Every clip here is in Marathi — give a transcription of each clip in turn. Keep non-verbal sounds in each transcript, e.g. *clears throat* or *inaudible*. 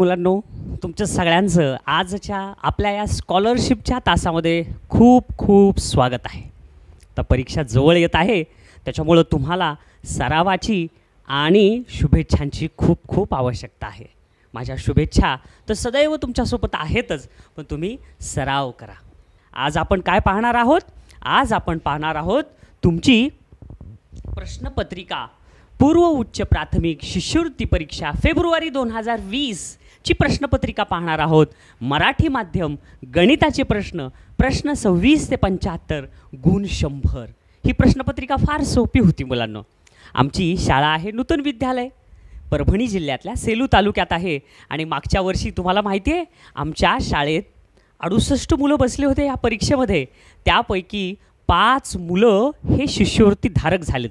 मुलांनो तुमचं सगळ्यांचं आजच्या आपल्या या स्कॉलरशिपच्या तासामध्ये खूप खूप स्वागत आहे तर परीक्षा जवळ येत आहे त्याच्यामुळं तुम्हाला सरावाची आणि शुभेच्छांची खूप खूप आवश्यकता आहे माझ्या शुभेच्छा तर सदैव तुमच्यासोबत आहेतच पण तुम्ही सराव करा आज आपण काय पाहणार आहोत आज आपण पाहणार आहोत तुमची प्रश्नपत्रिका पूर्व उच्च प्राथमिक शिष्यवृत्ती परीक्षा फेब्रुवारी दोन हजार वीस ची प्रश्नपत्रिका पाहणार आहोत मराठी माध्यम गणिताचे प्रश्न प्रश्न सव्वीस ते पंच्याहत्तर गुण शंभर ही प्रश्नपत्रिका फार सोपी होती मुलांना आमची शाळा आहे नूतन विद्यालय परभणी जिल्ह्यातल्या सेलू तालुक्यात आहे आणि मागच्या वर्षी तुम्हाला माहिती आहे आमच्या शाळेत अडुसष्ट मुलं बसले होते या परीक्षेमध्ये त्यापैकी पाच मुलं हे शिष्यवृत्ती धारक झालेत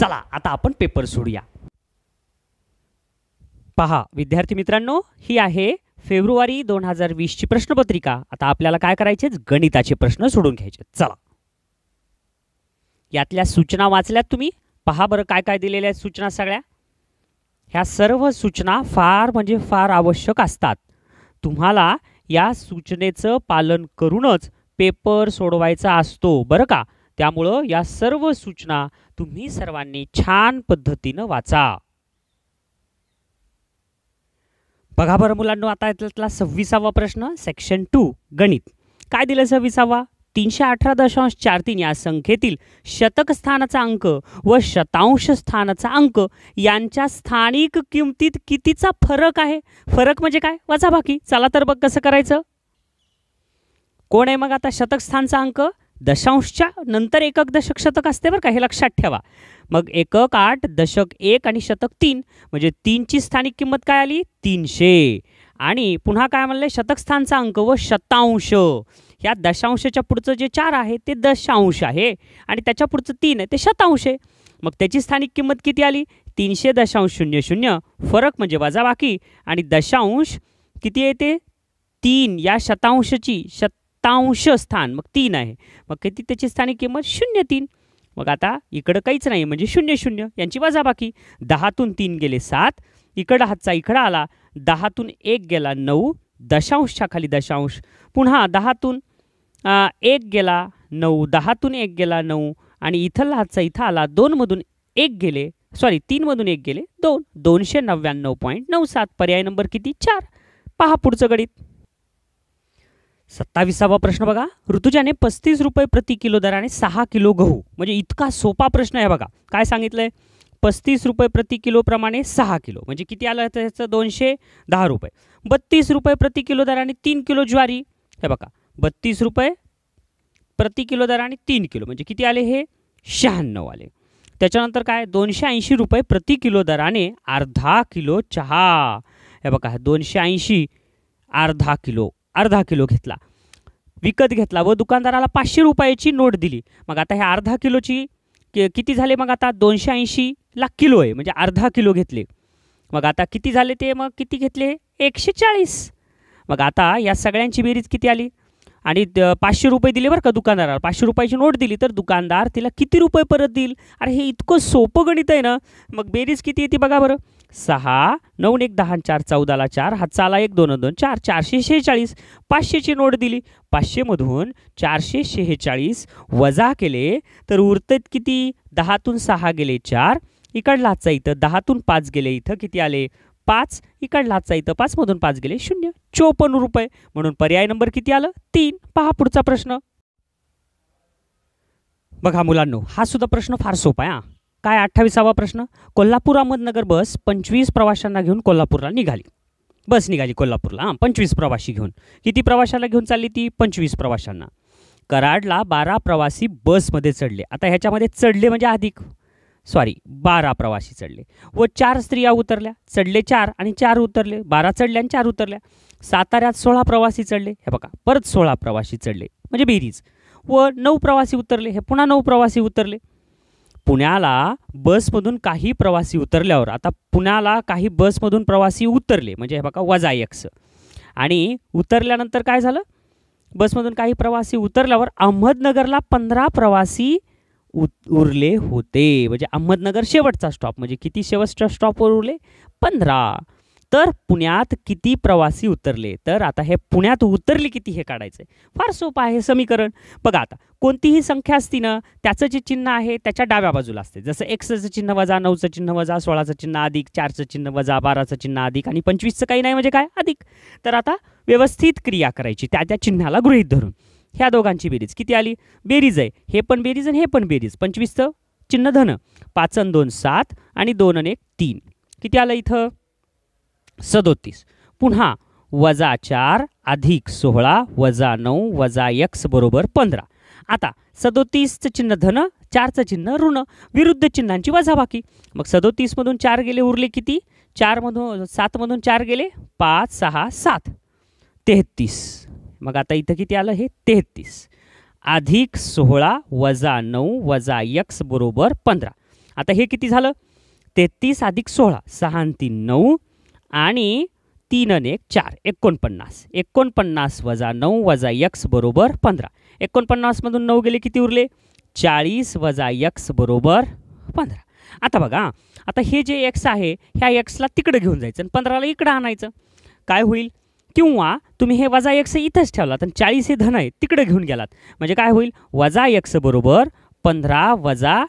चला आता आपण पेपर सोडूया पहा विद्यार्थी मित्रांनो ही आहे फेब्रुवारी दोन हजार वीसची प्रश्नपत्रिका आता आपल्याला काय करायचे गणिताचे प्रश्न सोडून घ्यायचे चला यातल्या सूचना वाचल्यात तुम्ही पहा बरं काय काय दिलेल्या आहेत सूचना सगळ्या ह्या सर्व सूचना फार म्हणजे फार आवश्यक असतात तुम्हाला या सूचनेचं पालन करूनच पेपर सोडवायचा असतो बरं का त्यामुळं या सर्व सूचना तुम्ही सर्वांनी छान पद्धतीनं वाचा बघा बरं मुलांनो आता यातला सव्वीसावा प्रश्न सेक्शन टू गणित काय दिलं सव्वीसावा तीनशे अठरा दशांश चार तीन या संख्येतील शतक स्थानाचा अंक व शतांश स्थानाचा अंक यांच्या स्थानिक किमतीत कितीचा फरक आहे फरक म्हणजे काय वाचा बाकी चला तर बघ कसं करायचं कोण आहे मग आता शतक स्थानचा अंक दशांशच्या नंतर एकक दशक शतक असते बरं का हे लक्षात ठेवा मग एकक आठ दशक एक आणि शतक तीन म्हणजे तीनची स्थानिक किंमत काय आली तीनशे आणि पुन्हा काय म्हणलं शतकस्थानचा अंक व शतांश या दशांशाच्या पुढचं जे चार आहे ते दशांश आहे आणि त्याच्या पुढचं तीन आहे ते शतांश आहे मग त्याची स्थानिक किंमत किती आली तीनशे दशांश शून्य शून्य फरक म्हणजे वजाबाकी आणि दशांश किती येते तीन या शतांशची शत सत्तांश स्थान मग तीन आहे मग किती त्याची स्थानिक किंमत शून्य तीन मग आता इकडं काहीच नाही म्हणजे शून्य शून्य यांची वजाबाकी दहातून तीन गेले सात इकडं हातचा इकडं आला दहातून एक गेला नऊ दशांशच्या खाली दशांश पुन्हा दहातून एक गेला नऊ दहातून एक गेला नऊ आणि इथला हातचा इथं आला दोनमधून एक गेले सॉरी तीनमधून एक गेले दोन दोनशे नव्याण्णव पॉईंट नऊ सात पर्याय नंबर किती चार पहा पुढचं गणित सत्तावीसावा प्रश्न बघा ऋतुजाने पस्तीस रुपये प्रति किलो दराने सहा किलो गहू म्हणजे इतका सोपा प्रश्न आहे बघा काय सांगितलं आहे पस्तीस रुपये प्रति किलोप्रमाणे सहा किलो म्हणजे किती आलं त्याचं दोनशे दहा रुपये बत्तीस रुपये प्रति किलो दराने तीन किलो ज्वारी हे बघा बत्तीस रुपये प्रति किलो दराने तीन किलो म्हणजे किती आले हे शहाण्णव आले त्याच्यानंतर काय दोनशे ऐंशी रुपये प्रति किलो दराने अर्धा किलो चहा हे बघा दोनशे ऐंशी अर्धा किलो अर्धा किलो घेतला विकत घेतला व दुकानदाराला पाचशे रुपयाची नोट दिली मग आता हे अर्धा किलोची किती झाले मग आता दोनशे ऐंशीला किलो आहे म्हणजे अर्धा किलो घेतले मग आता किती झाले ते मग किती घेतले एकशे चाळीस मग आता या सगळ्यांची बेरीज किती आली आणि पाचशे रुपये दिले बरं का दुकानदाराला पाचशे रुपयाची नोट दिली तर दुकानदार तिला किती रुपये परत देईल अरे हे इतकं सोपं गणित आहे ना मग बेरीज किती येते बघा बरं सहा नऊ एक दहा चार चौदाला चार हा चाला एक दोन दोन चार चारशे शेहेचाळीस पाचशेची नोट दिली पाचशेमधून चारशे शेहेचाळीस वजा केले तर उरतेत किती दहातून सहा गेले चार इकडलाचा इथं दहातून पाच गेले इथं किती आले पाच इकडलाचा इथं पाचमधून पाच गेले शून्य चोपन्न रुपये म्हणून पर्याय नंबर किती आलं तीन पहा पुढचा प्रश्न बघा मुलांनो हा सुद्धा प्रश्न फार सोपा आहे काय अठ्ठावीसावा प्रश्न कोल्हापूर अहमदनगर बस पंचवीस प्रवाशांना घेऊन कोल्हापूरला निघाली बस निघाली कोल्हापूरला हां पंचवीस प्रवाशी घेऊन किती प्रवाशाला घेऊन चालली ती पंचवीस प्रवाशांना कराडला बारा प्रवासी बसमध्ये चढले आता ह्याच्यामध्ये चढले म्हणजे अधिक सॉरी बारा प्रवासी चढले व चार स्त्रिया उतरल्या चढले चार आणि चार उतरले बारा चढले आणि चार उतरल्या साताऱ्यात सोळा प्रवासी चढले हे बघा परत सोळा प्रवासी चढले म्हणजे बेरीज व नऊ प्रवासी उतरले हे पुन्हा नऊ प्रवासी उतरले पुण्याला बसमधून काही प्रवासी उतरल्यावर आता पुण्याला काही बसमधून प्रवासी उतरले म्हणजे हे बघा वजा एक्स आणि उतरल्यानंतर काय झालं बसमधून काही प्रवासी उतरल्यावर अहमदनगरला पंधरा प्रवासी उत उरले होते म्हणजे अहमदनगर शेवटचा स्टॉप म्हणजे किती शेवटच्या स्टॉपवर उरले पंधरा तर पुण्यात किती प्रवासी उतरले तर आता हे पुण्यात उतरले किती हे काढायचं आहे फार सोपं आहे समीकरण बघा आता कोणतीही संख्या असती ना त्याचं जे चिन्ह आहे त्याच्या डाव्या बाजूला असते जसं एक्सचं चिन्ह वजा नऊचं चिन्ह वजा सोळाचं चिन्ह अधिक चारचं चिन्ह वजा बाराचं चिन्ह अधिक आणि पंचवीसचं काही नाही म्हणजे काय अधिक तर आता व्यवस्थित क्रिया करायची त्या त्या चिन्हाला गृहीत धरून ह्या दोघांची बेरीज किती आली बेरीज आहे हे पण बेरीज आणि हे पण बेरीज पंचवीसचं चिन्ह धन पाचन दोन सात आणि दोन आणि एक तीन किती आलं इथं सदोतीस पुन्हा वजा चार अधिक सोळा वजा नऊ वजा यक्स बरोबर पंधरा आता सदोतीसचं चिन्ह धन चारचं चिन्ह ऋण विरुद्ध चिन्हांची बाकी मग सदोतीसमधून चार गेले उरले किती चारमधून सातमधून चार गेले पाच सहा सात तेहतीस मग आता इथं किती आलं हे तेहतीस अधिक सोळा वजा नऊ वजा यक्स बरोबर पंधरा आता हे किती झालं तेहत्तीस अधिक सोळा सहा तीन नऊ आणि तीन आणि एक चार एकोणपन्नास एकोणपन्नास वजा नऊ वजा यक्स बरोबर पंधरा एकोणपन्नासमधून नऊ गेले किती उरले चाळीस वजा यक्स बरोबर पंधरा आता बघा आता हे जे एक्स आहे ह्या एक्सला तिकडं घेऊन जायचं आणि पंधराला इकडं आणायचं काय होईल किंवा तुम्ही हे वजा एक्स इथंच ठेवलात आणि चाळीस हे धन आहे तिकडे घेऊन गेलात म्हणजे काय होईल वजा एक्स बरोबर पंधरा वजा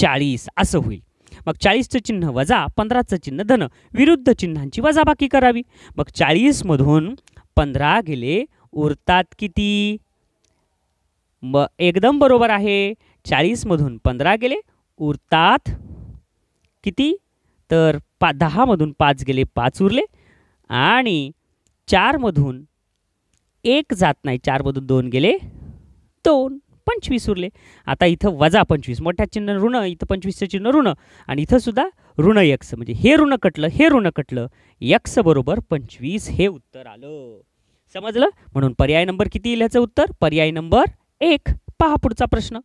चाळीस असं होईल मग चाळीसचं चिन्ह वजा पंधराचं चिन्ह धन विरुद्ध चिन्हांची वजाबाकी करावी मग चाळीसमधून पंधरा गेले उरतात किती म एकदम बरोबर आहे चाळीसमधून पंधरा गेले उरतात किती तर पा दहामधून पाच गेले पाच उरले आणि चारमधून एक जात नाही चारमधून दोन गेले दोन पंचवीस उरले आता इथं वजा पंचवीस मोठ्या चिन्ह ऋण इथं पंचवीसचं चिन्ह ऋण आणि इथं सुद्धा ऋण यक्स म्हणजे हे ऋण कटलं हे ऋण कटलं यक्स बरोबर पंचवीस हे उत्तर आलं समजलं म्हणून पर्याय नंबर किती येईल ह्याचं उत्तर पर्याय नंबर एक पहा पुढचा प्रश्न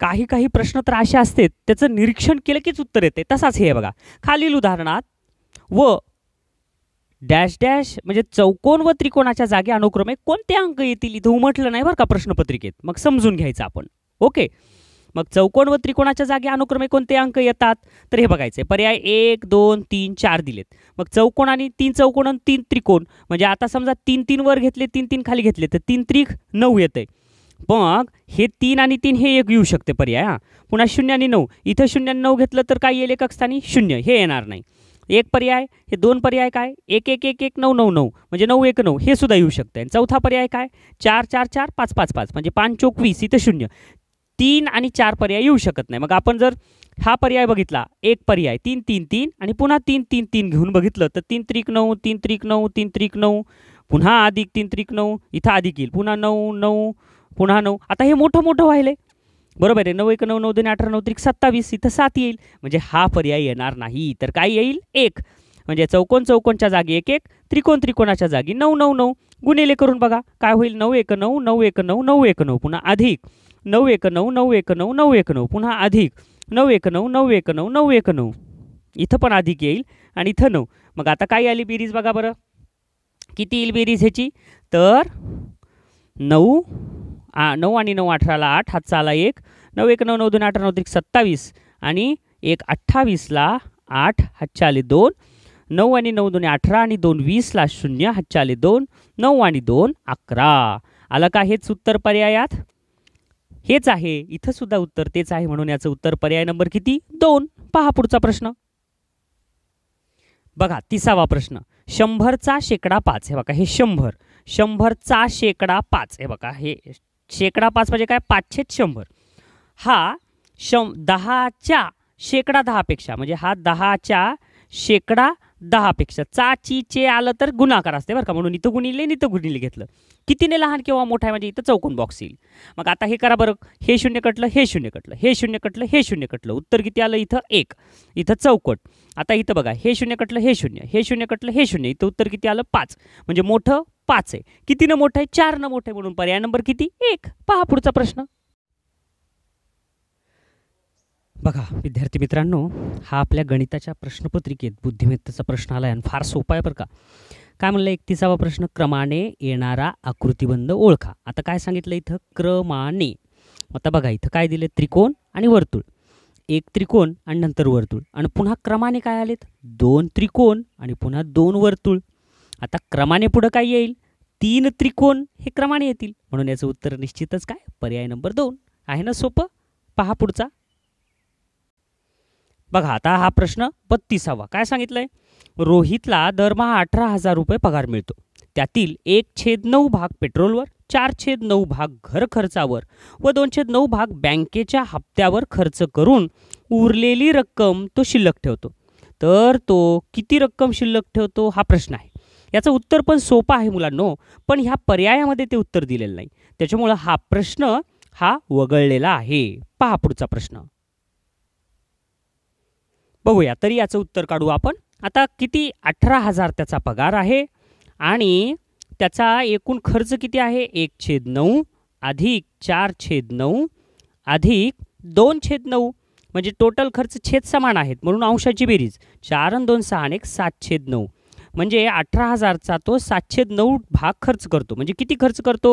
काही काही प्रश्न तर असे असते त्याचं निरीक्षण केलं कीच उत्तर येते तसाच हे बघा खालील उदाहरणात व डॅश डॅश म्हणजे चौकोन व त्रिकोणाच्या जागे अनुक्रमे कोणते अंक येतील इथं उमटलं नाही बरं का प्रश्नपत्रिकेत मग समजून घ्यायचं आपण ओके मग चौकोन व त्रिकोणाच्या जागे अनुक्रमे कोणते अंक येतात तर हे बघायचे पर्याय एक दोन तीन चार दिलेत मग चौकोन आणि तीन चौकोन आणि तीन त्रिकोण म्हणजे आता समजा तीन तीन वर घेतले तीन तीन खाली घेतले तर तीन त्रिक नऊ येते मग हे तीन आणि तीन हे एक येऊ शकते पर्याय हां पुन्हा शून्य आणि नऊ इथं शून्य आणि नऊ घेतलं तर काय येईल एकक स्थानी शून्य हे येणार नाही एक पर्याय हे दोन पर्याय काय एक एक एक एक नऊ नऊ नऊ म्हणजे नऊ एक नऊ हे सुद्धा येऊ शकतं आणि चौथा पर्याय काय चार चार चार पाच पाच पाच म्हणजे पाच चोकवीस इथं शून्य तीन आणि चार पर्याय येऊ शकत नाही मग आपण जर हा पर्याय बघितला एक पर्याय तीन तीन तीन आणि पुन्हा तीन तीन तीन घेऊन बघितलं तर तीन त्रिक नऊ तीन त्रिक नऊ तीन त्रिक नऊ पुन्हा अधिक तीन त्रिक नऊ इथं अधिक येईल पुन्हा नऊ नऊ पुन्हा नऊ आता हे मोठं मोठं व्हायलं बरोबर आहे नऊ एक नऊ नऊ दोन अठरा नऊ त्रिक सत्तावीस इथं सात येईल म्हणजे हा पर्याय येणार नाही तर काय येईल एक म्हणजे चौकोन चौकोनच्या जागी एक एक त्रिकोण त्रिकोणाच्या जागी नऊ नऊ नऊ गुन्हेले करून बघा काय होईल नऊ एक नऊ नऊ एक नऊ नऊ एक नऊ पुन्हा अधिक नऊ एक नऊ नऊ एक नऊ नऊ एक नऊ पुन्हा अधिक नऊ एक नऊ नऊ एक नऊ नऊ एक नऊ इथं पण अधिक येईल आणि इथं नऊ मग आता काय आली बेरीज बघा बरं किती येईल बेरीज ह्याची तर नऊ आ नऊ आणि नऊ अठराला आठ हातचा आला एक नऊ एक नऊ नऊ दोन अठरा नऊ त्रिक सत्तावीस आणि एक अठ्ठावीसला आठ हातच्या दोन नऊ आणि नऊ दोन अठरा आणि दोन वीसला शून्य हातच्या आले दोन नऊ आणि दोन अकरा आलं का हेच उत्तर पर्यायात हेच आहे इथं सुद्धा उत्तर तेच आहे म्हणून याचं उत्तर पर्याय नंबर किती दोन पहा पुढचा प्रश्न बघा तिसावा प्रश्न शंभरचा शेकडा पाच हे बघा हे शंभर शंभरचा शेकडा पाच हे बघा हे शेकडा पाच म्हणजे काय पाचशे शंभर हा शं दहाच्या शेकडा दहापेक्षा म्हणजे हा दहाच्या शेकडा दहापेक्षा चा ची चे आलं तर गुणाकार असते बरं का म्हणून इथं गुणिले इथं गुणिले घेतलं कितीने लहान किंवा मोठा आहे म्हणजे इथं चौकोन बॉक्स येईल मग आता हे करा बरं हे शून्य कटलं हे शून्य कटलं हे शून्य कटलं हे शून्य कटलं उत्तर किती आलं इथं एक इथं चौकट आता इथं बघा हे शून्य कटलं हे शून्य हे शून्य कटलं हे शून्य इथं उत्तर किती आलं पाच म्हणजे मोठं पाच आहे न मोठं आहे चार न मोठे म्हणून पर्याय नंबर किती एक पहा पुढचा प्रश्न बघा विद्यार्थी मित्रांनो हा आपल्या गणिताच्या प्रश्नपत्रिकेत बुद्धिमत्तेचा प्रश्न आला आहे आणि फार सोपा आहे बरं का काय म्हणलं एकतीसावा प्रश्न क्रमाने येणारा आकृतीबंध ओळखा आता काय सांगितलं इथं क्रमाने आता बघा इथं काय दिले त्रिकोण आणि वर्तुळ एक त्रिकोण आणि नंतर वर्तुळ आणि पुन्हा क्रमाने काय आलेत दोन त्रिकोण आणि पुन्हा दोन वर्तुळ आता क्रमाने पुढं काय येईल तीन त्रिकोण हे क्रमाने येतील म्हणून याचं उत्तर निश्चितच काय पर्याय नंबर दोन आहे ना सोपं पहा पुढचा बघा आता हा प्रश्न बत्तीसावा काय सांगितलंय रोहितला दरमहा अठरा हजार रुपये पगार मिळतो त्यातील एक छेद नऊ भाग पेट्रोलवर चार छेद नऊ भाग घर खर्चावर व दोन छेद नऊ भाग बँकेच्या हप्त्यावर खर्च करून उरलेली रक्कम तो शिल्लक ठेवतो तर तो किती रक्कम शिल्लक ठेवतो हा प्रश्न आहे याचं उत्तर पण सोपं आहे मुलांनो पण ह्या पर्यायामध्ये ते उत्तर दिलेलं नाही त्याच्यामुळं हा प्रश्न हा वगळलेला आहे पहा पुढचा प्रश्न बघूया तरी याचं उत्तर काढू आपण आता किती अठरा हजार त्याचा पगार आहे आणि त्याचा एकूण खर्च किती आहे एक छेद नऊ अधिक चार छेद नऊ अधिक दोन छेद नऊ म्हणजे टोटल खर्च छेद समान आहेत म्हणून अंशाची बेरीज चार आणि दोन सहा आणि एक सात छेद नऊ म्हणजे अठरा हजारचा तो सातशे नऊ भाग खर्च करतो म्हणजे किती खर्च करतो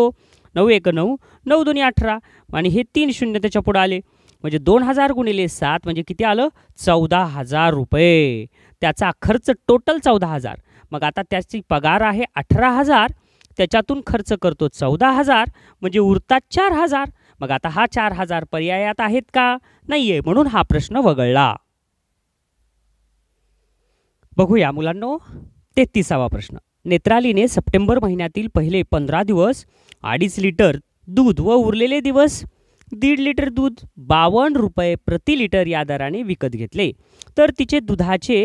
नऊ एक नऊ नऊ दोन्ही अठरा आणि हे तीन शून्य त्याच्या पुढे आले म्हणजे दोन हजार गुणिले सात म्हणजे किती आलं चौदा हजार रुपये त्याचा खर्च टोटल चौदा हजार मग आता त्याची पगार आहे अठरा हजार त्याच्यातून खर्च करतो चौदा हजार म्हणजे उरतात चार हजार मग आता हा चार हजार पर्यायात आहेत का नाही आहे म्हणून हा प्रश्न वगळला बघूया मुलांनो तेहतीसावा प्रश्न नेत्रालीने सप्टेंबर महिन्यातील पहिले पंधरा दिवस अडीच लिटर दूध व उरलेले दिवस दीड लिटर दूध बावन्न रुपये प्रति लिटर या दराने विकत घेतले तर तिचे दुधाचे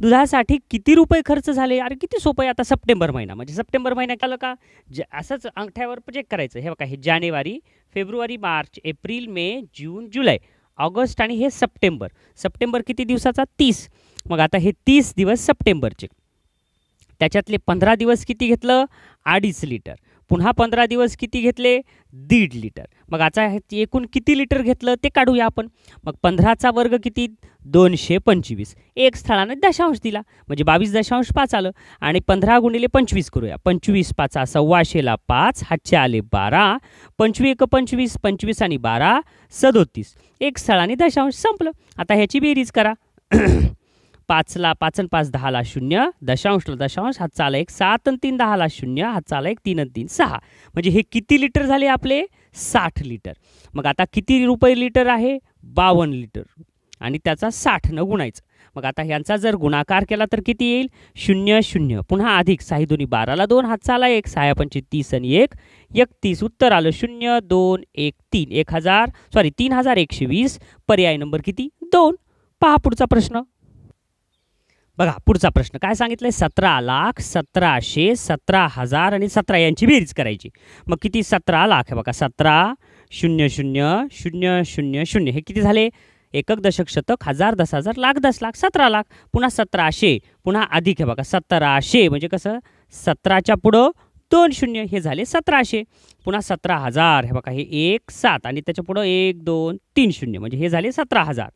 दुधासाठी किती रुपये खर्च झाले अरे किती सोपं आहे आता सप्टेंबर महिना म्हणजे सप्टेंबर महिन्यात आलं का ज असंच अंगठ्यावर चेक करायचं हे बघा हे जानेवारी फेब्रुवारी मार्च एप्रिल मे जून जुलै ऑगस्ट आणि हे सप्टेंबर सप्टेंबर किती दिवसाचा तीस मग आता हे तीस दिवस सप्टेंबरचे त्याच्यातले पंधरा दिवस किती घेतलं अडीच लिटर पुन्हा पंधरा दिवस किती घेतले दीड लिटर मग आता एकूण किती लिटर घेतलं ते काढूया आपण मग पंधराचा वर्ग किती दोनशे पंचवीस एक स्थळाने दशांश दिला म्हणजे बावीस दशांश पाच आलं आणि पंधरा गुणिले पंचवीस करूया पंचवीस पाचा सव्वाशेला पाच हातचे आले बारा पंचवी एक पंचवीस पंचवीस आणि बारा सदोतीस एक स्थळाने दशांश संपलं आता ह्याची बेरीज करा *clears throat* पाचला पाच आणि पाच दहाला शून्य दशांशला दशांश हात चाल एक सात आणि तीन दहाला शून्य हात चाल एक तीन आणि तीन सहा म्हणजे हे किती लिटर झाले आपले साठ लिटर मग आता किती रुपये लिटर आहे बावन्न लिटर आणि त्याचा साठ न गुणायचं मग आता ह्यांचा जर गुणाकार केला तर किती येईल शून्य शून्य पुन्हा अधिक साही दोन्ही बाराला दोन हातचाला एक सहा पंचवीस तीस आणि एक एकतीस उत्तर आलं शून्य दोन एक तीन एक हजार सॉरी तीन हजार एकशे वीस पर्याय नंबर किती दोन पहा पुढचा प्रश्न बघा पुढचा प्रश्न काय सांगितलं आहे सतरा लाख सतराशे सतरा हजार आणि सतरा यांची बेरीज करायची मग किती सतरा लाख आहे बघा सतरा शून्य शून्य शून्य शून्य शून्य हे किती झाले एकक दशक शतक हजार दस हजार लाख दस लाख सतरा लाख पुन्हा सतराशे पुन्हा अधिक आहे बघा सतराशे म्हणजे कसं सतराच्या पुढं दोन शून्य हे झाले सतराशे पुन्हा सतरा हजार हे बघा हे एक सात आणि त्याच्या पुढं एक दोन तीन शून्य म्हणजे हे झाले सतरा हजार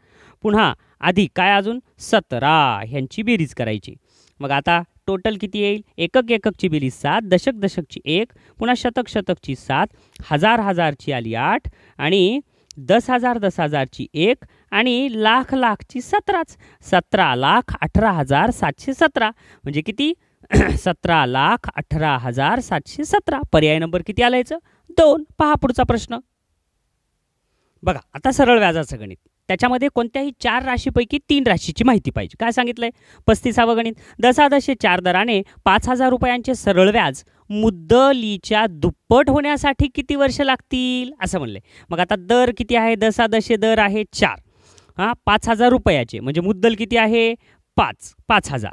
पुन्हा आधी काय अजून सतरा ह्यांची बेरीज करायची मग आता टोटल किती येईल एकक एककची बेरीज सात दशक दशकची एक पुन्हा शतक शतकची सात हजार हजारची आली आठ आणि दस हजार दस हजारची एक आणि लाख लाखची सतराच सतरा लाख अठरा हजार सातशे सतरा म्हणजे किती *clears throat* सतरा लाख अठरा हजार सातशे सतरा पर्याय नंबर किती आलायचं दोन पहा पुढचा प्रश्न बघा आता सरळ व्याजाचं गणित त्याच्यामध्ये कोणत्याही चार राशीपैकी तीन राशीची माहिती पाहिजे काय सांगितलं आहे पस्तीसावं गणित दशादशे चार दराने पाच हजार रुपयांचे सरळ व्याज मुद्दलीच्या दुप्पट होण्यासाठी किती वर्ष लागतील असं म्हणलं मग आता दर किती आहे दसादशे दर आहे चार हां पाच हजार रुपयाचे म्हणजे मुद्दल किती आहे पाच पाच हजार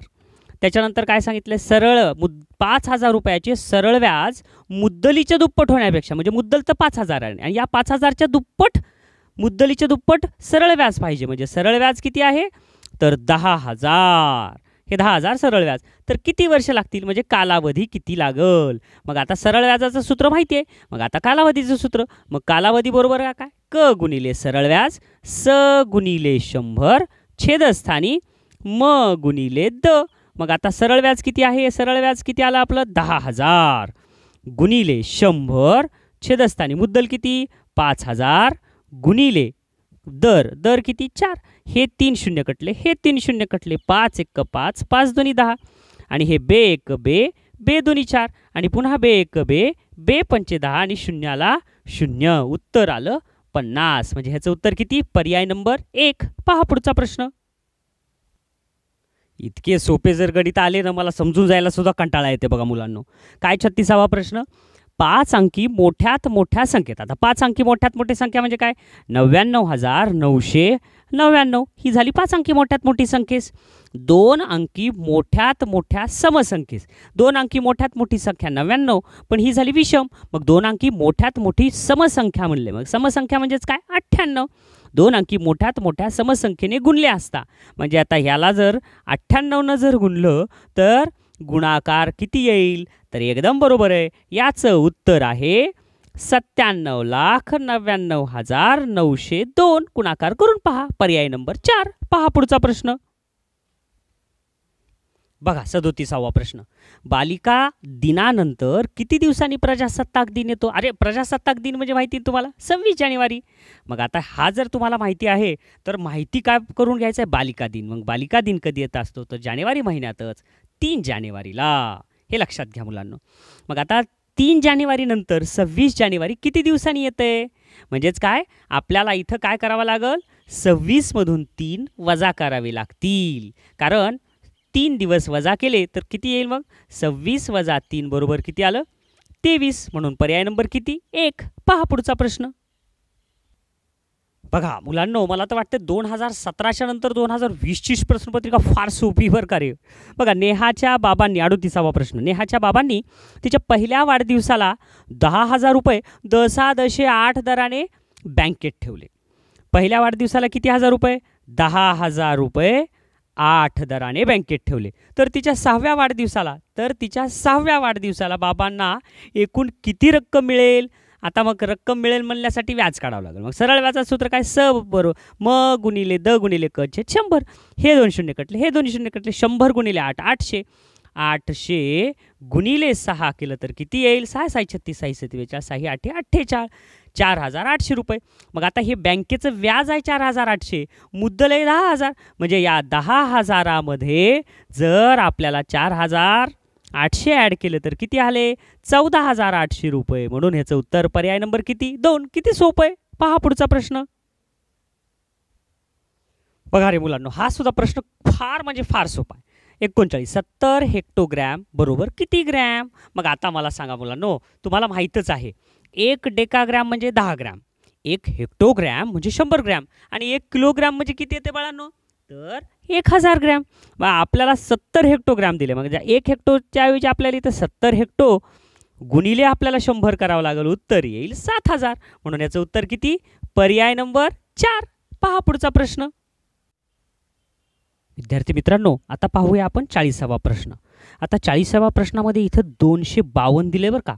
त्याच्यानंतर काय सांगितलं सरळ मुद पाच हजार रुपयाचे सरळ व्याज मुद्दलीच्या दुप्पट होण्यापेक्षा म्हणजे मुद्दल तर पाच हजार आहे आणि या पाच हजारच्या दुप्पट मुद्दलीच्या दुप्पट सरळ व्याज पाहिजे म्हणजे सरळ व्याज किती आहे तर दहा हजार हे दहा हजार सरळ व्याज तर किती वर्ष लागतील म्हणजे कालावधी किती लागल मग आता सरळ व्याजाचं सूत्र माहिती आहे मग आता कालावधीचं सूत्र मग कालावधी बरोबर का काय क गुणिले सरळ व्याज स गुणिले शंभर छेदस्थानी म गुणिले द मग आता सरळ व्याज किती आहे सरळ व्याज किती आलं आपलं दहा हजार गुणिले शंभर छेदस्थानी मुद्दल किती पाच हजार गुणिले दर दर किती चार हे तीन शून्य कटले हे तीन शून्य कटले पाच एक पाच पाच दोन्ही दहा आणि हे बे एक बे बे दोन्ही चार आणि पुन्हा बे एक बे बे पंचे दहा आणि शून्याला शून्य उत्तर आलं पन्नास म्हणजे ह्याचं उत्तर किती पर्याय नंबर एक पहा पुढचा प्रश्न इतके सोपे जर गणित आले ना मला समजून जायला सुद्धा कंटाळा येते बघा मुलांना काय छत्तीसावा प्रश्न पाच अंकी मोठ्यात मोठ्या संख्येत आता पाच अंकी मोठ्यात मोठी संख्या म्हणजे काय नव्याण्णव हजार नऊशे नव्याण्णव ही झाली पाच अंकी मोठ्यात मोठी संख्येस दोन अंकी मोठ्यात मोठ्या समसंख्येस दोन अंकी मोठ्यात मोठी संख्या नव्याण्णव पण ही झाली विषम मग दोन अंकी मोठ्यात मोठी समसंख्या म्हणले मग समसंख्या म्हणजेच काय अठ्ठ्याण्णव दोन अंकी मोठ्यात मोठ्या समसंख्येने गुणले असता म्हणजे आता ह्याला जर अठ्ठ्याण्णवनं जर गुणलं तर गुणाकार किती येईल तर एकदम बरोबर आहे याचं उत्तर आहे सत्त्याण्णव लाख नव्याण्णव हजार नऊशे दोन गुणाकार करून पहा पर्याय नंबर चार पहा पुढचा प्रश्न बघा सदोतीसावा प्रश्न बालिका दिनानंतर किती दिवसांनी प्रजासत्ताक दिन येतो अरे प्रजासत्ताक दिन म्हणजे माहिती तुम्हाला सव्वीस जानेवारी मग आता हा जर तुम्हाला माहिती आहे तर माहिती काय करून घ्यायचं आहे बालिका दिन मग बालिका दिन कधी येत असतो तर जानेवारी महिन्यातच तीन जानेवारीला हे लक्षात घ्या मुलांनो मग आता तीन जानेवारीनंतर सव्वीस जानेवारी किती दिवसांनी येते म्हणजेच काय आपल्याला इथं काय करावं लागेल सव्वीसमधून तीन वजा करावी लागतील कारण तीन दिवस वजा केले तर किती येईल मग सव्वीस वजा तीन बरोबर किती आलं तेवीस म्हणून पर्याय नंबर किती एक पहा पुढचा प्रश्न बघा मुलांनो मला तर वाटतं दोन हजार सतराच्या नंतर दोन हजार वीसची प्रश्नपत्रिका फार सोपी बरं कार्य बघा नेहाच्या बाबांनी अडोतीसावा प्रश्न नेहाच्या बाबांनी तिच्या पहिल्या वाढदिवसाला दहा हजार रुपये दसा दशे आठ दराने बँकेत ठेवले पहिल्या वाढदिवसाला किती हजार रुपये दहा हजार रुपये आठ दराने बँकेत ठेवले तर तिच्या सहाव्या वाढदिवसाला तर तिच्या सहाव्या वाढदिवसाला बाबांना एकूण किती रक्कम मिळेल आता मग रक्कम मिळेल म्हणण्यासाठी व्याज काढावं लागेल मग सरळ व्याजाचं सूत्र काय स बरोबर म गुणिले द गुणिले क शंभर हे दोन शून्य कटले हे दोन शून्य कटले शंभर गुणिले आठ आठशे आठशे गुणिले सहा केलं तर किती येईल सहा साई छत्तीस साई बेचाळ साही आठे अठ्ठेचाळ चार हजार आठशे रुपये मग आता हे बँकेचं व्याज आहे चार हजार आठशे मुद्दल आहे दहा हजार म्हणजे या दहा हजारामध्ये जर आपल्याला चार हजार आठशे ऍड केलं तर किती आले चौदा हजार आठशे रुपये म्हणून ह्याचं उत्तर पर्याय नंबर किती दोन किती सोपं आहे पहा पुढचा प्रश्न बघा रे मुलांनो हा सुद्धा प्रश्न फार म्हणजे फार सोपा आहे एकोणचाळीस सत्तर हेक्टोग्रॅम बरोबर किती ग्रॅम मग आता मला सांगा मुलांनो तुम्हाला माहीतच आहे एक ग्रॅम म्हणजे दहा ग्रॅम एक हेक्टोग्रॅम म्हणजे शंभर ग्रॅम आणि एक किलोग्रॅम म्हणजे किती येते बाळांनो तर एक हजार ग्रॅम आपल्याला सत्तर हेक्टोग्रॅम दिले मग एक हेक्टोच्या ऐवजी आपल्याला इथं सत्तर हेक्टो गुणिले आपल्याला शंभर करावं लागेल उत्तर येईल सात हजार म्हणून याचं उत्तर किती पर्याय नंबर चार पहा पुढचा प्रश्न विद्यार्थी मित्रांनो आता पाहूया आपण चाळीसावा प्रश्न आता चाळीसावा प्रश्नामध्ये इथं दोनशे बावन्न दिले बरं का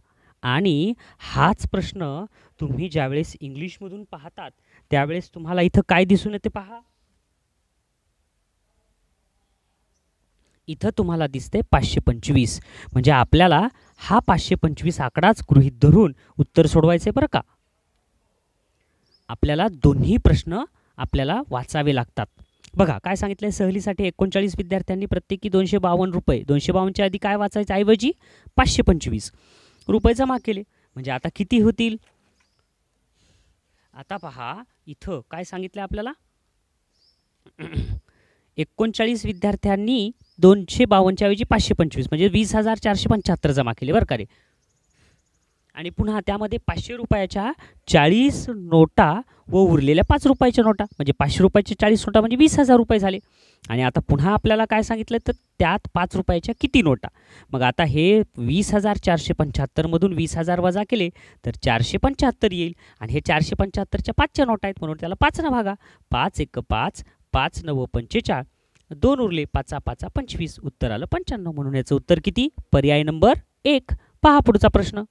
आणि हाच प्रश्न तुम्ही ज्यावेळेस इंग्लिशमधून पाहतात त्यावेळेस तुम्हाला इथं काय दिसून येते पहा इथं तुम्हाला दिसते पाचशे पंचवीस म्हणजे आपल्याला हा पाचशे पंचवीस आकडाच गृहीत धरून उत्तर सोडवायचे बरं का आपल्याला दोन्ही प्रश्न आपल्याला वाचावे लागतात बघा काय सांगितलं आहे सहलीसाठी एकोणचाळीस विद्यार्थ्यांनी प्रत्येकी दोनशे बावन्न रुपये दोनशे बावन्नच्या आधी काय वाचायचं ऐवजी पाचशे पंचवीस रुपये जमा केले म्हणजे आता किती होतील आता पहा इथं काय सांगितलं आपल्याला एकोणचाळीस विद्यार्थ्यांनी दोनशे बावन्नच्या ऐवजी पाचशे पंचवीस म्हणजे वीस हजार चारशे पंच्याहत्तर जमा केले बरं का रे आणि पुन्हा त्यामध्ये पाचशे रुपयाच्या चाळीस नोटा व उरलेल्या पाच रुपयाच्या नोटा म्हणजे पाचशे रुपयाच्या चाळीस नोटा म्हणजे वीस हजार रुपये झाले आणि आता पुन्हा आपल्याला काय सांगितलं तर त्यात पाच रुपयाच्या किती नोटा मग आता हे वीस हजार चारशे पंच्याहत्तरमधून वीस हजार वजा केले तर चारशे पंच्याहत्तर येईल आणि हे चारशे पंच्याहत्तरच्या पाचच्या नोटा आहेत म्हणून त्याला पाचनं भागा पाच एक पाच पाच नऊ पंचेचाळ दोन उरले पाचा पाचा पंचवीस उत्तर आलं पंच्याण्णव म्हणून याचं उत्तर किती पर्याय नंबर एक पहा पुढचा प्रश्न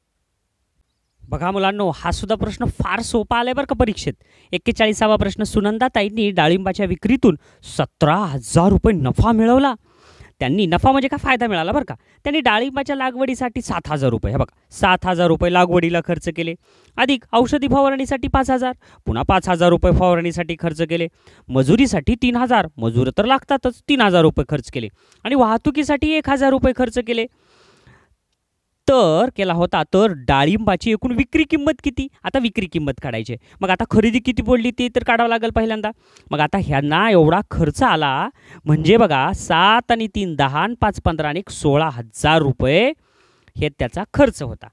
बघा मुलांनो हा सुद्धा प्रश्न फार सोपा आलाय बरं का परीक्षेत एक्केचाळीसावा प्रश्न सुनंदाताईंनी डाळिंबाच्या विक्रीतून सतरा हजार रुपये नफा मिळवला त्यांनी नफा म्हणजे काय फायदा मिळाला बरं का त्यांनी डाळिंबाच्या लागवडीसाठी सात हजार रुपये हे बघा सात हजार रुपये लागवडीला खर्च केले अधिक औषधी फवारणीसाठी पाच हजार पुन्हा पाच हजार रुपये फवारणीसाठी खर्च केले मजुरीसाठी तीन हजार मजूर तर लागतातच तीन हजार रुपये खर्च केले आणि वाहतुकीसाठी एक हजार रुपये खर्च केले तर केला होता तर डाळिंबाची एकूण विक्री किंमत किती आता विक्री किंमत काढायची मग आता खरेदी किती पडली ती तर काढावं लागेल पहिल्यांदा मग आता ह्यांना एवढा खर्च आला म्हणजे बघा सात आणि तीन दहा आणि पाच पंधरा आणि सोळा हजार रुपये हे त्याचा खर्च होता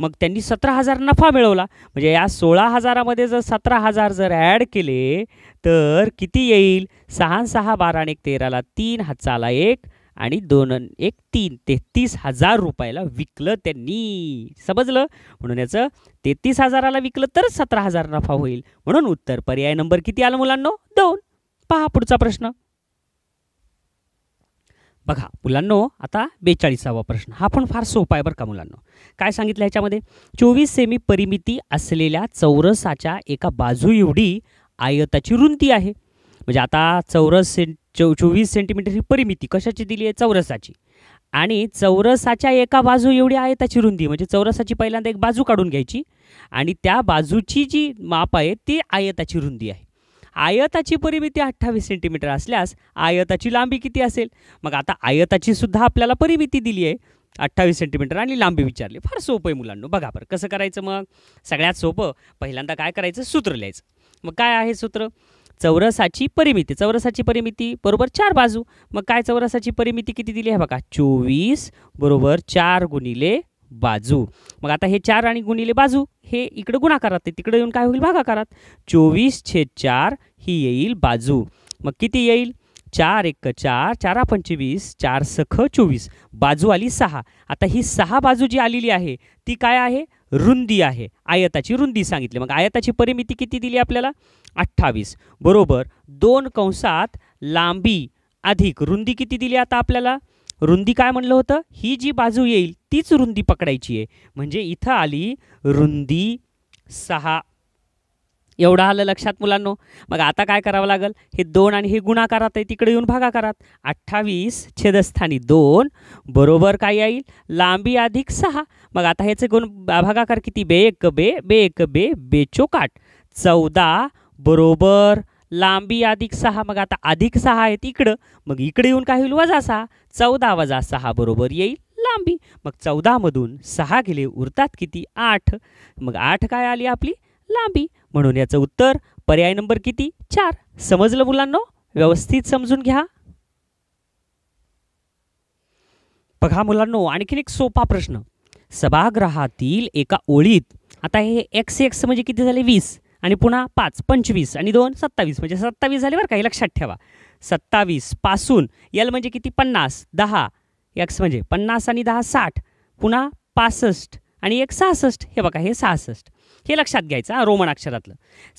मग त्यांनी सतरा हजार नफा मिळवला म्हणजे या सोळा हजारामध्ये जर सतरा हजार जर ॲड केले तर किती येईल सहा सहा बारा आणि एक तेराला तीन हाताला एक आणि दोन एक तीन तेहतीस हजार रुपयाला विकलं त्यांनी समजलं म्हणून याचं तेहतीस हजाराला विकलं तर सतरा हजार नफा होईल म्हणून उत्तर पर्याय नंबर किती आला मुलांनो दोन पहा पुढचा प्रश्न बघा मुलांनो आता बेचाळीसावा प्रश्न हा पण फार सोपा आहे बरं का मुलांनो काय सांगितलं ह्याच्यामध्ये चोवीस सेमी परिमिती असलेल्या चौरसाच्या एका बाजू एवढी आयताची रुंदी आहे म्हणजे आता चौरस सें चोवीस सेंटीमीटर ही परिमिती कशाची दिली आहे चौरसाची आणि चौरसाच्या एका बाजू एवढी आहे त्याची रुंदी म्हणजे चौरसाची पहिल्यांदा एक बाजू काढून घ्यायची आणि त्या बाजूची जी माप आहे ती आयताची रुंदी आहे आयताची परिमिती अठ्ठावीस सेंटीमीटर असल्यास आयताची लांबी किती असेल मग आता आयताची सुद्धा आपल्याला परिमिती दिली आहे अठ्ठावीस सेंटीमीटर आणि लांबी विचारली फार सोपं आहे मुलांना बघा बरं कसं करायचं मग सगळ्यात सोपं पहिल्यांदा काय करायचं सूत्र लिहायचं मग काय आहे सूत्र चौरसाची परिमिती चौरसाची परिमिती बरोबर चार बाजू मग काय चौरसाची परिमिती किती दिली आहे बघा चोवीस बरोबर चार गुणिले बाजू मग आता हे चार आणि गुणिले बाजू हे इकडे गुणाकारात ते तिकडे येऊन काय होईल भागाकारात चोवीस छेद चार ही येईल बाजू मग किती येईल चार एक चार चारा पंचवीस चार सख चोवीस बाजू आली सहा आता ही सहा बाजू जी आलेली आहे ती काय आहे रुंदी आहे आयताची रुंदी सांगितली मग आयताची परिमिती किती दिली आपल्याला अठ्ठावीस बरोबर दोन कंसात लांबी अधिक रुंदी किती दिली आता आपल्याला रुंदी काय म्हणलं होतं ही जी बाजू येईल तीच रुंदी पकडायची आहे म्हणजे इथं आली रुंदी सहा एवढं आलं लक्षात मुलांनो मग आता काय करावं लागेल हे दोन आणि हे गुणाकारात आहे तिकडे येऊन भागाकारात अठ्ठावीस छेदस्थानी दोन बरोबर काय येईल लांबी अधिक सहा मग आता ह्याचे गुण भागाकार किती बे एक बे बे एक बे बेचोकाट चौदा बरोबर लांबी अधिक सहा मग आता अधिक सहा आहेत इकडं मग इकडे येऊन काय होईल वजा सहा चौदा वजा सहा बरोबर येईल लांबी मग चौदामधून सहा गेले उरतात किती आठ मग आठ काय आली आपली लांबी म्हणून याचं उत्तर पर्याय नंबर किती चार समजलं मुलांना व्यवस्थित समजून घ्या बघा मुलांनो आणखीन एक सोपा प्रश्न सभागृहातील एका ओळीत आता हे एक्स एक्स म्हणजे किती झाले वीस आणि पुन्हा पाच पंचवीस आणि दोन सत्तावीस म्हणजे सत्तावीस झाले बरं काही लक्षात ठेवा सत्तावीस पासून यल म्हणजे किती पन्नास दहा एक्स म्हणजे पन्नास आणि दहा साठ पुन्हा पासष्ट आणि एक सहासष्ट हे बघा हे सहासष्ट हे लक्षात घ्यायचं रोमन अक्षरातलं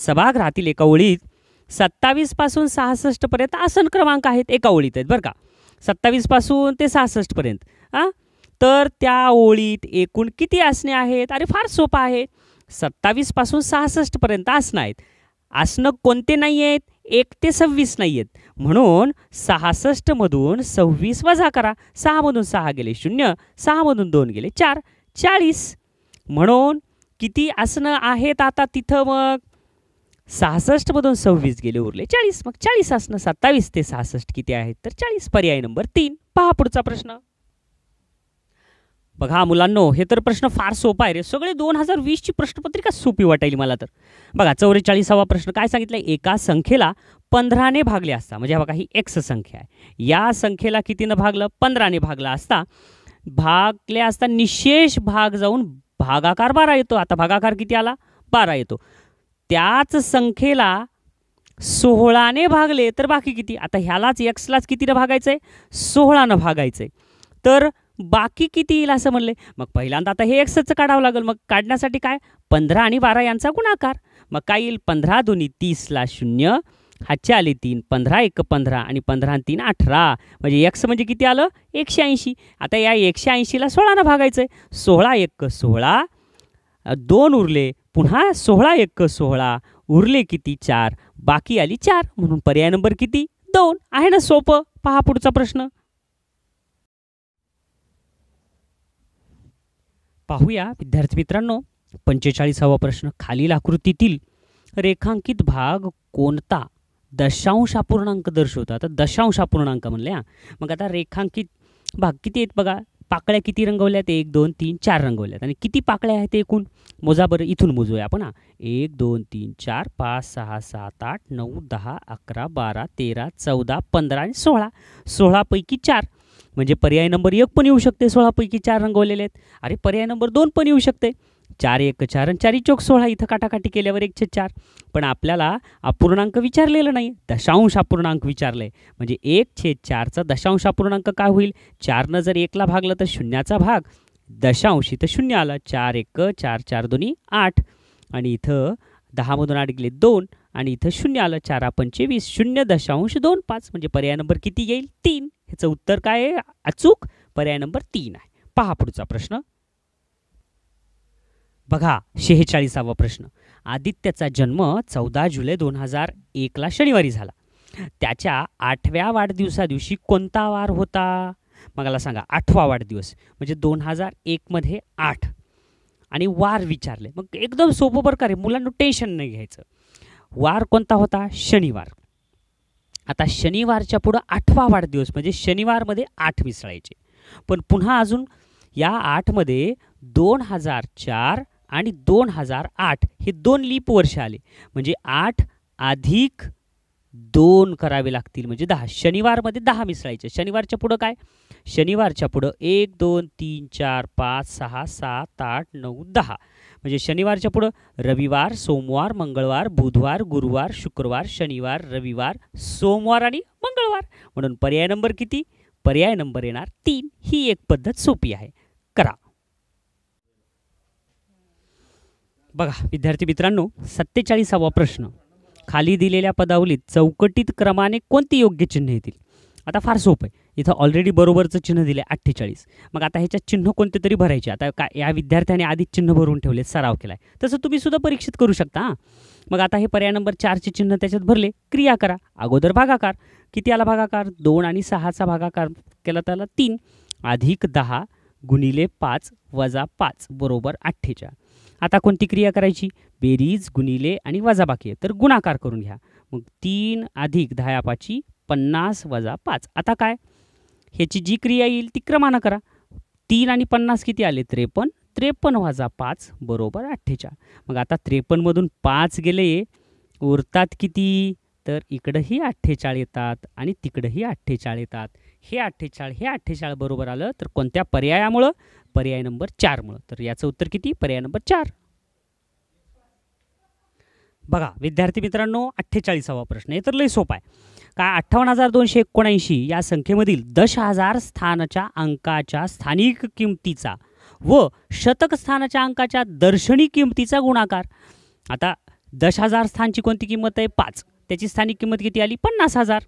सभागृहातील एका ओळीत सत्तावीसपासून सहासष्टपर्यंत आसन क्रमांक आहेत एका ओळीत आहेत बरं का सत्तावीसपासून ते सहासष्टपर्यंत हां तर त्या ओळीत एकूण किती आसने आहेत अरे फार सोपं आहे सत्तावीस सहासष्ट सहासष्टपर्यंत आसनं आहेत आसनं कोणते नाही आहेत एक ते सव्वीस नाही आहेत म्हणून सहासष्ट मधून सव्वीस वजा करा सहा मधून सहा गेले शून्य सहा मधून दोन गेले चार चाळीस म्हणून किती आसनं आहेत आता तिथं मग सहासष्ट मधून सव्वीस गेले उरले चाळीस मग चाळीस आसनं सत्तावीस ते सहासष्ट किती आहेत तर चाळीस पर्याय नंबर तीन पहा पुढचा प्रश्न बघा मुलांनो हे तर प्रश्न फार सोपा आहे रे सगळे दोन हजार वीसची प्रश्नपत्रिका सोपी वाटायली मला तर बघा चौवेचाळीसावा प्रश्न काय सांगितलं एका संख्येला पंधराने भागले असता म्हणजे बघा ही एक्स संख्या आहे या संख्येला कितीनं भागलं पंधराने भागला असता भागले असता निशेष भाग जाऊन भागाकार बारा येतो आता भागाकार किती आला बारा येतो त्याच संख्येला सोहळाने भागले तर बाकी किती आता ह्यालाच एक्सलाच कितीनं भागायचं आहे सोहळानं भागायचं आहे तर बाकी किती येईल असं म्हणले मग पहिल्यांदा आता हे एक्सचं काढावं लागेल मग काढण्यासाठी काय पंधरा आणि बारा यांचा गुणाकार मग काय येईल पंधरा दोन्ही तीसला शून्य हातचे आले तीन पंधरा एक पंधरा आणि पंधरा तीन अठरा म्हणजे एक्स म्हणजे किती आलं एकशे ऐंशी आता या एकशे ऐंशीला सोळानं भागायचं आहे सोळा एक सोळा दोन उरले पुन्हा सोळा एक सोळा उरले किती चार बाकी आली चार म्हणून पर्याय नंबर किती दोन आहे ना सोपं पहा पुढचा प्रश्न पाहूया विद्यार्थी मित्रांनो पंचेचाळीसावा प्रश्न खालील आकृतीतील रेखांकित भाग कोणता दशांश अपूर्णांक दर्शवतो आता दशांश अपूर्णांक म्हणले हां मग आता रेखांकित भाग किती आहेत बघा पाकळ्या किती रंगवल्यात एक दोन तीन चार रंगवल्यात आणि किती पाकळ्या आहेत एकूण मोजा बरं इथून मोजूया आपण हा एक दोन तीन चार पाच सहा सात आठ नऊ दहा अकरा बारा तेरा चौदा पंधरा आणि सोळा सोळापैकी चार म्हणजे पर्याय नंबर एक पण येऊ शकते सोळापैकी चार रंगवलेले आहेत अरे पर्याय नंबर दोन पण येऊ शकते चार एक चार आणि चारी चौक सोळा इथं काटाकाटी केल्यावर एकशे चार पण आपल्याला अपूर्णांक विचारलेलं नाही दशांश अपूर्णांक विचारलं आहे म्हणजे एक छेद चारचा दशांश अपूर्णांक काय होईल चारनं जर एकला भागलं तर शून्याचा भाग दशांश इथं शून्य आलं चार एक चार चार दोन्ही आठ आणि इथं दहामधून आठ गेले दोन आणि इथं शून्य आलं चार पंचवीस शून्य दशांश दोन पाच म्हणजे पर्याय नंबर किती येईल तीन ह्याचं उत्तर काय आहे अचूक पर्याय नंबर तीन आहे पहा पुढचा प्रश्न बघा शेहेचाळीसावा प्रश्न आदित्यचा जन्म चौदा जुलै दोन हजार एकला शनिवारी झाला त्याच्या आठव्या वाढदिवसादिवशी कोणता वार होता मला सांगा आठवा वाढदिवस म्हणजे दोन हजार एकमध्ये आठ आणि वार विचारले मग एकदम सोपं प्रकारे मुलांना टेन्शन नाही घ्यायचं वार कोणता होता शनिवार आता शनिवारच्या पुढं आठवा वाढदिवस म्हणजे शनिवारमध्ये आठ मिसळायचे पण पुन्हा अजून या आठमध्ये दोन हजार चार आणि दोन हजार आठ हे दोन लीप वर्ष आले म्हणजे आठ अधिक दोन करावे लागतील म्हणजे दहा शनिवारमध्ये दहा मिसळायचे शनिवारच्या पुढं काय शनिवारच्या पुढं एक दोन तीन चार पाच सहा सात आठ नऊ दहा म्हणजे शनिवारच्या पुढं रविवार सोमवार मंगळवार बुधवार गुरुवार शुक्रवार शनिवार रविवार सोमवार आणि मंगळवार म्हणून पर्याय नंबर किती पर्याय नंबर येणार तीन ही एक पद्धत सोपी आहे करा बघा विद्यार्थी मित्रांनो सत्तेचाळीसावा प्रश्न खाली दिलेल्या पदावलीत चौकटीत क्रमाने कोणती योग्य चिन्ह येतील आता फार सोपं आहे इथं ऑलरेडी बरोबरचं चिन्ह दिलं आहे अठ्ठेचाळीस मग आता ह्याच्यात चिन्ह कोणते तरी भरायचे आता का या विद्यार्थ्याने आधीच चिन्ह भरून ठेवले सराव केला आहे तसं तुम्हीसुद्धा परीक्षित करू शकता हां मग आता हे पर्याय नंबर चारचे चिन्ह त्याच्यात भरले क्रिया करा अगोदर भागाकार किती आला भागाकार दोन आणि सहाचा भागाकार केला त्याला तीन अधिक दहा गुणिले पाच वजा पाच बरोबर अठ्ठेचाळ आता कोणती क्रिया करायची बेरीज गुणिले आणि वजाबाकी तर गुणाकार करून घ्या मग तीन अधिक दहा पाची पन्नास वजा पाच आता काय ह्याची जी क्रिया येईल ती क्रमानं करा तीन आणि पन्नास किती आले त्रेपन्न त्रेपन्न वजा पाच बरोबर अठ्ठेचाळ मग आता त्रेपन्नमधून पाच गेले उरतात किती तर इकडंही अठ्ठेचाळ येतात आणि तिकडंही अठ्ठेचाळ येतात हे अठ्ठेचाळ हे अठ्ठेचाळ बरोबर आलं तर कोणत्या पर्यायामुळं पर्याय नंबर चारमुळं तर याचं उत्तर किती पर्याय नंबर चार बघा विद्यार्थी मित्रांनो अठ्ठेचाळीसावा प्रश्न हे तर लई सोपा आहे का अठ्ठावन्न हजार दोनशे एकोणऐंशी या संख्येमधील दश हजार स्थानाच्या अंकाच्या स्थानिक किंमतीचा व शतक स्थानाच्या अंकाच्या दर्शनी किमतीचा गुणाकार आता दश हजार स्थानची कोणती किंमत आहे पाच त्याची स्थानिक किंमत किती आली पन्नास हजार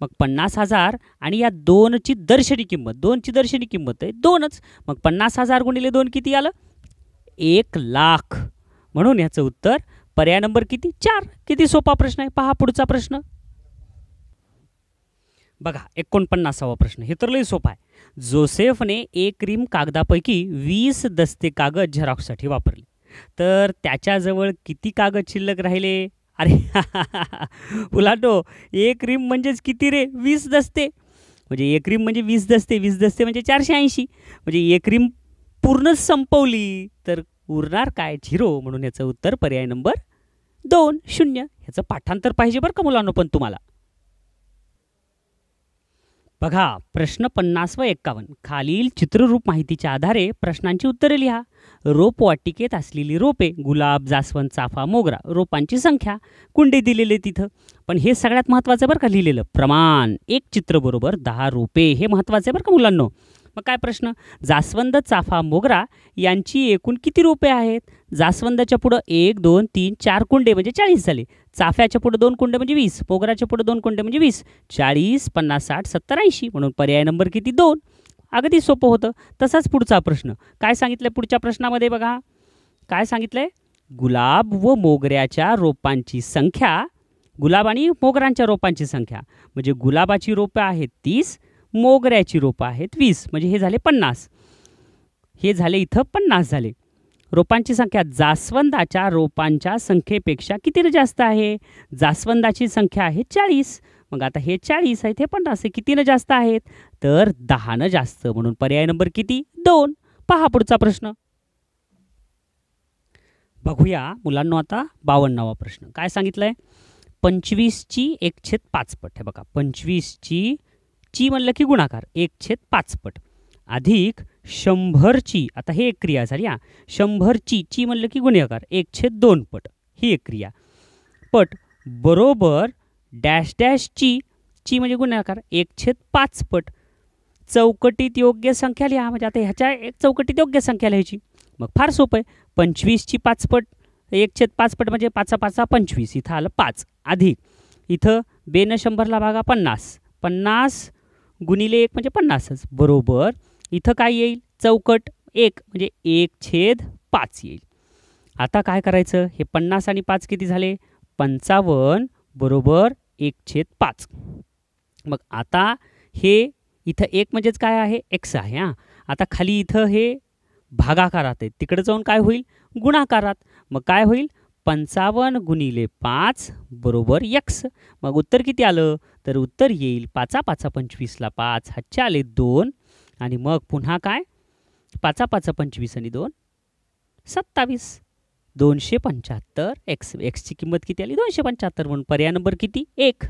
मग पन्नास हजार आणि या दोनची दर्शनी किंमत दोनची दर्शनी किंमत आहे दोनच मग पन्नास हजार गुणिले दोन किती आलं एक लाख म्हणून याचं उत्तर पर्याय नंबर किती चार किती सोपा प्रश्न आहे पहा पुढचा प्रश्न बघा एकोणपन्नासावा प्रश्न हे तर लई सोपा आहे जोसेफने एक रिम कागदापैकी वीस दस्ते कागद झेरॉक्ससाठी वापरले तर त्याच्याजवळ किती कागद शिल्लक राहिले अरे *laughs* उलाटो एक रिम म्हणजेच किती रे वीस दस्ते म्हणजे एक रिम म्हणजे वीस दस्ते वीस दस्ते म्हणजे चारशे ऐंशी म्हणजे एक रिम पूर्णच संपवली तर उरणार काय झिरो म्हणून याचं उत्तर पर्याय नंबर दोन शून्य ह्याचं पाठांतर पाहिजे बरं का मुलांनो पण तुम्हाला बघा प्रश्न पन्नास व एक्कावन्न खालील चित्ररूप माहितीच्या आधारे प्रश्नांची उत्तरे लिहा रोपवाटिकेत असलेली रोपे गुलाब जास्वंद चाफा मोगरा रोपांची संख्या कुंडे दिलेले तिथं पण हे सगळ्यात महत्त्वाचं बरं का लिहिलेलं प्रमाण एक चित्र बरोबर दहा रोपे हे महत्त्वाचं बरं का मुलांना मग काय प्रश्न जास्वंद चाफा मोगरा यांची एकूण किती रोपे आहेत जास्वंदाच्या पुढं एक दोन तीन चार कुंडे म्हणजे चाळीस झाले चाफ्याच्या पुढं दोन कुंडे म्हणजे वीस पोगराच्या पुढं दोन कुंडे म्हणजे वीस चाळीस पन्नास साठ सत्तर ऐंशी म्हणून पर्याय नंबर किती दोन अगदी सोपं होतं तसाच पुढचा प्रश्न काय सांगितलं आहे पुढच्या प्रश्नामध्ये बघा काय सांगितलं आहे गुलाब व मोगऱ्याच्या रोपांची संख्या गुलाब आणि मोगरांच्या रोपांची संख्या म्हणजे गुलाबाची रोपं आहेत तीस मोगऱ्याची रोपं आहेत वीस म्हणजे हे झाले पन्नास हे झाले इथं पन्नास झाले रोपांची संख्या जास्वंदाच्या रोपांच्या संख्येपेक्षा किती जास्त आहे जास्वंदाची संख्या आहे चाळीस मग आता हे चाळीस आहेत हे पन्नास आहे कितीनं जास्त आहेत तर दहानं जास्त म्हणून पर्याय नंबर किती दोन पहा पुढचा प्रश्न बघूया मुलांना आता बावन्नावा प्रश्न काय सांगितलंय आहे पंचवीसची एक छेद पाचपट हे बघा पंचवीसची ची म्हणलं की गुणाकार एक छेद पाचपट अधिक शंभरची आता हे एक क्रिया झाली हां शंभरची ची म्हणलं की गुन्हेगार एक छेद दोन पट ही एक क्रिया पट बरोबर डॅश डॅशची ची म्हणजे गुन्हेगार छेद पाच पट चौकटीत योग्य संख्या लिहा म्हणजे आता ह्याच्या एक चौकटीत योग्य संख्या लिहायची मग फार सोपं आहे पंचवीसची पाचपट पाच पाचपट म्हणजे पाचा पाचा पंचवीस इथं आलं पाच अधिक इथं बेन शंभरला भागा पन्नास पन्नास गुणिले एक म्हणजे पन्नासच बरोबर इथं काय येईल चौकट एक म्हणजे एक छेद पाच येईल आता काय करायचं हे पन्नास आणि पाच किती झाले पंचावन्न बरोबर एक छेद पाच मग आता हे इथं एक म्हणजेच काय आहे एक्स आहे हां आता खाली इथं हे भागाकारात आहे तिकडे जाऊन काय होईल गुणाकारात मग काय होईल पंचावन्न गुणिले पाच बरोबर यक्स मग उत्तर किती आलं तर उत्तर येईल पाचा पाचा पंचवीसला पाच हातचे आले दोन आणि मग पुन्हा काय पाचा पाच पंचवीस आणि दोन सत्तावीस दोनशे पंच्याहत्तर एक्स एक्सची किंमत किती आली दोनशे पंचाहत्तर म्हणून पर्याय नंबर किती एक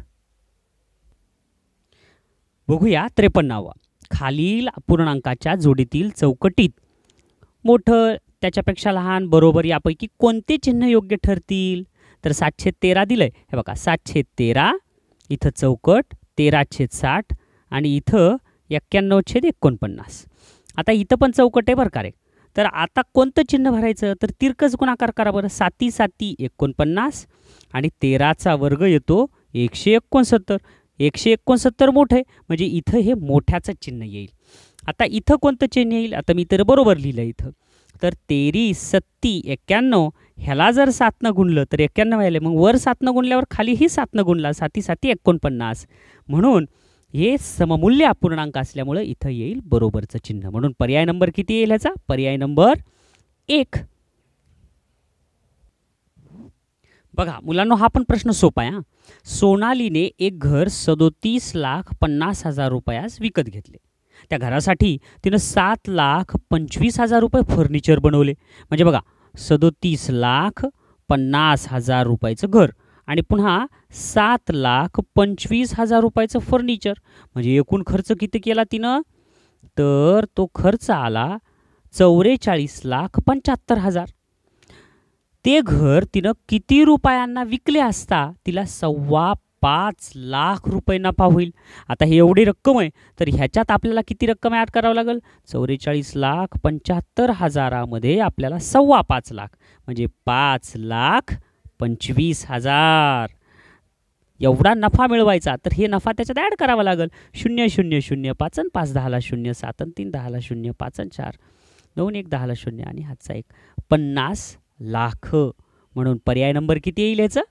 बघूया त्रेपन्नावा खालील पूर्णांकाच्या जोडीतील चौकटीत मोठं त्याच्यापेक्षा लहान बरोबर यापैकी कोणते चिन्ह योग्य ठरतील तर सातशे तेरा दिलंय हे बघा सातशे तेरा इथं चौकट तेरा छेद साठ आणि इथं एक्क्याण्णव छेद एकोणपन्नास आता इथं पण चौकट आहे बरं रे तर आता कोणतं चिन्ह भरायचं तर तिरकस गुणाकार करा बरं साती साती एकोणपन्नास आणि तेराचा वर्ग येतो एकशे एकोणसत्तर एकशे एकोणसत्तर मोठं आहे म्हणजे इथं हे मोठ्याचं चिन्ह येईल आता इथं कोणतं चिन्ह येईल आता मी तर बरोबर लिहिलं इथं तर तेरी सत्ती एक्क्याण्णव ह्याला जर सातनं गुणलं तर एक्क्याण्णव यायला मग वर सातनं गुणल्यावर खालीही सातनं गुणला साती साती एकोणपन्नास म्हणून हे सममूल्य अपूर्णांक असल्यामुळं इथं येईल बरोबरचं चिन्ह म्हणून पर्याय नंबर किती येईल ह्याचा पर्याय नंबर एक बघा मुलांना हा पण प्रश्न सोपा आहे सोनालीने एक घर सदोतीस लाख पन्नास हजार रुपयास विकत घेतले त्या घरासाठी तिनं सात लाख पंचवीस हजार रुपये फर्निचर बनवले म्हणजे बघा सदोतीस लाख पन्नास हजार रुपयाचं घर आणि पुन्हा सात लाख पंचवीस हजार रुपयाचं फर्निचर म्हणजे एकूण खर्च किती केला तिनं तर तो खर्च आला चौवेचाळीस लाख पंच्याहत्तर हजार ते घर तिनं किती रुपयांना विकले असता तिला सव्वा पाच लाख रुपये नफा होईल आता हे एवढी रक्कम आहे तर ह्याच्यात आपल्याला किती रक्कम ॲड करावं लागेल चौवेचाळीस लाख पंच्याहत्तर हजारामध्ये आपल्याला सव्वा पाच लाख म्हणजे पाच लाख पंचवीस हजार एवढा नफा मिळवायचा तर हे नफा त्याच्यात ॲड करावा लागेल शून्य शून्य शून्य पाच आणि पाच दहाला शून्य सात आणि तीन दहाला शून्य पाच आणि चार दोन एक दहाला शून्य आणि हातचा एक पन्नास लाख म्हणून पर्याय नंबर किती येईल याचं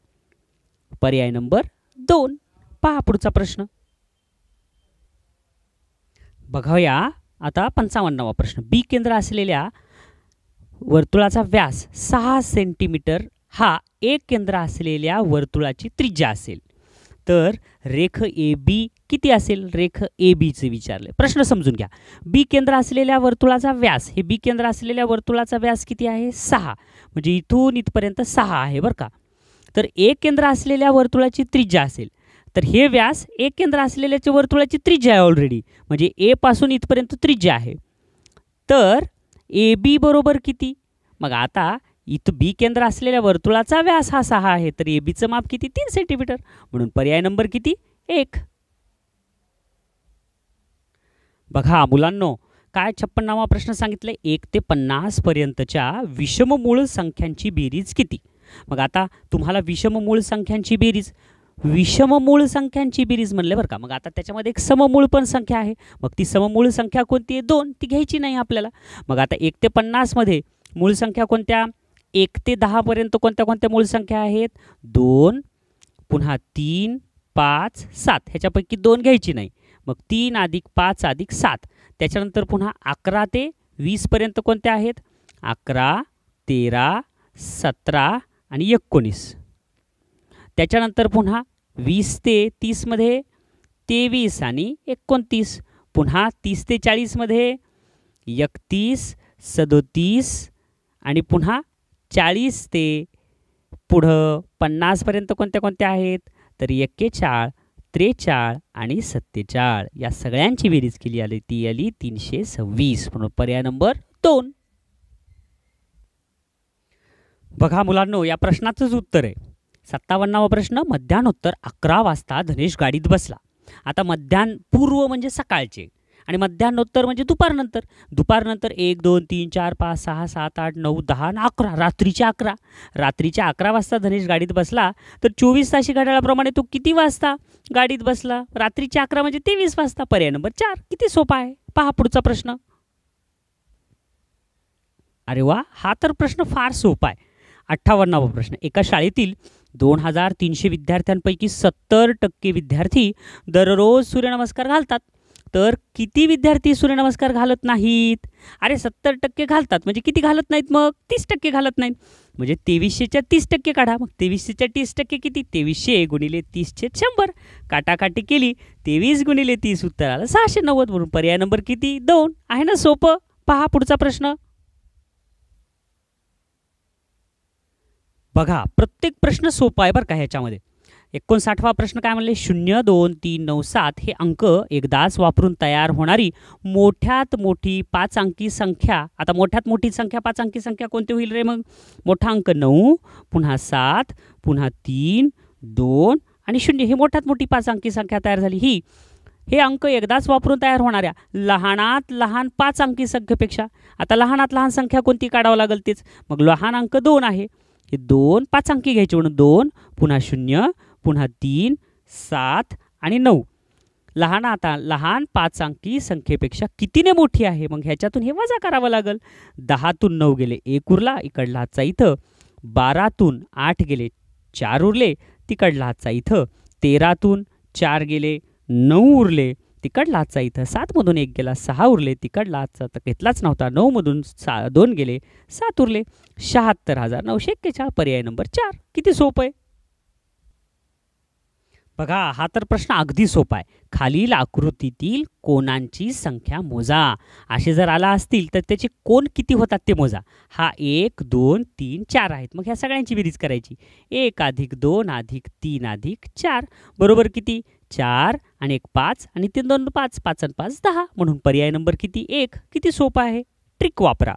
पर्याय नंबर दोन पहा पुढचा प्रश्न बघाया आता पंचावन्नावा प्रश्न बी केंद्र असलेल्या वर्तुळाचा व्यास सहा सेंटीमीटर हा एक केंद्र असलेल्या वर्तुळाची त्रिज्या असेल तर रेख ए बी किती असेल रेख ए बीचे विचारले प्रश्न समजून घ्या बी केंद्र असलेल्या वर्तुळाचा व्यास हे बी केंद्र असलेल्या वर्तुळाचा व्यास किती आहे सहा म्हणजे इथून इथपर्यंत सहा आहे बरं का तर एक केंद्र असलेल्या वर्तुळाची त्रिज्या असेल तर हे व्यास एक केंद्र असलेल्याच्या वर्तुळाची त्रिज्या आहे ऑलरेडी म्हणजे ए पासून इथपर्यंत त्रिज्या आहे तर ए बी बरोबर किती मग आता इथं बी केंद्र असलेल्या वर्तुळाचा व्यास हा सहा आहे तर ए बीचं माप किती तीन सेंटीमीटर म्हणून पर्याय नंबर किती एक बघा मुलांनो काय छप्पन्नावा प्रश्न सांगितले एक ते विषम मूळ संख्यांची बेरीज किती मग आता तुम्हाला विषम मूळ संख्यांची बेरीज मूळ संख्यांची बेरीज म्हणले बरं का मग आता त्याच्यामध्ये एक सममूळ पण संख्या आहे मग ती सममूळ संख्या कोणती आहे दोन ती घ्यायची नाही आपल्याला मग आता एक ते पन्नासमध्ये मूळ संख्या कोणत्या एक ते दहापर्यंत कोणत्या कोणत्या मूळ संख्या आहेत दोन पुन्हा तीन पाच सात ह्याच्यापैकी दोन घ्यायची नाही मग तीन अधिक पाच अधिक सात त्याच्यानंतर पुन्हा अकरा ते वीसपर्यंत कोणत्या आहेत अकरा तेरा सतरा आणि एकोणीस त्याच्यानंतर पुन्हा वीस ते तीसमध्ये तेवीस आणि एकोणतीस पुन्हा तीस ते चाळीसमध्ये एकतीस सदोतीस आणि पुन्हा चाळीस ते पुढं पन्नासपर्यंत कोणत्या कोणत्या आहेत तर एक्केचाळ त्रेचाळ आणि सत्तेचाळ या सगळ्यांची बेरीज केली आली ती आली तीनशे सव्वीस म्हणून पर्याय नंबर दोन बघा मुलांनो या प्रश्नाचंच उत्तर आहे सत्तावन्नावा प्रश्न मध्यानोत्तर अकरा वाजता धनेश गाडीत बसला आता मध्यान पूर्व म्हणजे सकाळचे आणि मध्यान्होत्तर म्हणजे दुपारनंतर दुपारनंतर एक दोन तीन चार पाच सहा सात आठ नऊ दहा आणि अकरा रात्रीच्या अकरा रात्रीच्या अकरा वाजता धनेश गाडीत बसला तर चोवीस ताशी घड्याळाप्रमाणे तो किती वाजता गाडीत बसला रात्रीच्या अकरा म्हणजे तेवीस वाजता पर्याय नंबर चार किती सोपा आहे पहा पुढचा प्रश्न अरे वा हा तर प्रश्न फार सोपा आहे अठ्ठावन्नावा प्रश्न एका शाळेतील दोन हजार तीनशे विद्यार्थ्यांपैकी सत्तर टक्के विद्यार्थी दररोज सूर्यनमस्कार घालतात तर किती विद्यार्थी सूर्यनमस्कार घालत नाहीत अरे सत्तर टक्के घालतात म्हणजे किती घालत नाहीत मग तीस टक्के घालत नाहीत म्हणजे तेवीसशेच्या तीस टक्के काढा मग तेवीसशेच्या तीस टक्के किती तेवीसशे गुणिले तीसशे शंभर काटाकाटी केली तेवीस गुणिले तीस उत्तर आलं सहाशे नव्वद म्हणून पर्याय नंबर किती दोन आहे ना सोपं पहा पुढचा प्रश्न बघा प्रत्येक प्रश्न सोपा आहे बरं का ह्याच्यामध्ये एकोणसाठवा प्रश्न काय म्हणले शून्य दोन तीन नऊ सात हे अंक एकदाच वापरून तयार होणारी मोठ्यात मोठी पाच अंकी संख्या आता मोठ्यात मोठी संख्या पाच अंकी संख्या कोणती होईल रे मग मोठा अंक नऊ पुन्हा सात पुन्हा तीन दोन आणि शून्य हे मोठ्यात मोठी पाच अंकी संख्या तयार झाली ही हे अंक एकदाच वापरून तयार होणाऱ्या लहानात लहान पाच अंकी संख्येपेक्षा आता लहानात लहान संख्या कोणती काढावं लागेल तेच मग लहान अंक दोन आहे हे दोन पाच अंकी घ्यायचे म्हणून दोन पुन्हा शून्य पुन्हा तीन सात आणि नऊ लहान आता लहान पाच अंकी संख्येपेक्षा कितीने मोठी आहे मग ह्याच्यातून हे वजा करावं लागेल दहातून नऊ गेले एक उरला इकडला हातचा इथं बारातून आठ गेले चार उरले तिकडला हातचा इथं तेरातून चार गेले नऊ उरले तिकडला हातचा इथं सातमधून एक गेला सहा उरले तिकडला हातचा तर घेतलाच नव्हता नऊमधून सा दोन गेले सात उरले शहात्तर हजार नऊशे एक्केचाळ पर्याय नंबर चार किती सोपं आहे बघा हा तर प्रश्न अगदी सोपा आहे खालील आकृतीतील कोणांची संख्या मोजा असे जर आला असतील तर त्याचे कोण किती होतात ते मोजा हा एक दोन तीन चार आहेत मग ह्या सगळ्यांची बेरीज करायची एक अधिक दोन अधिक तीन अधिक चार बरोबर किती चार आणि एक पाच आणि तीन दोन पाच पाच आणि पाच दहा म्हणून पर्याय नंबर किती एक किती सोपा आहे ट्रिक वापरा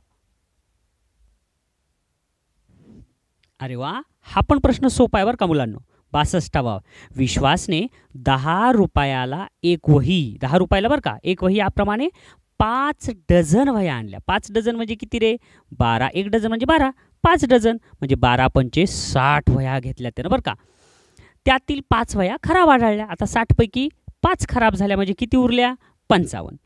अरे वा हा पण प्रश्न सोपा आहे बरं का मुलांना बासष्टावा विश्वासने दहा रुपयाला एक वही दहा रुपयाला बरं का एक वही याप्रमाणे पाच डझन वह्या आणल्या पाच डझन म्हणजे किती रे बारा एक डझन म्हणजे बारा पाच डझन म्हणजे बारा पंचे साठ वह्या घेतल्या त्यानं बरं का त्यातील पाच वह्या खराब आढळल्या आता साठपैकी पाच खराब झाल्या म्हणजे किती उरल्या पंचावन्न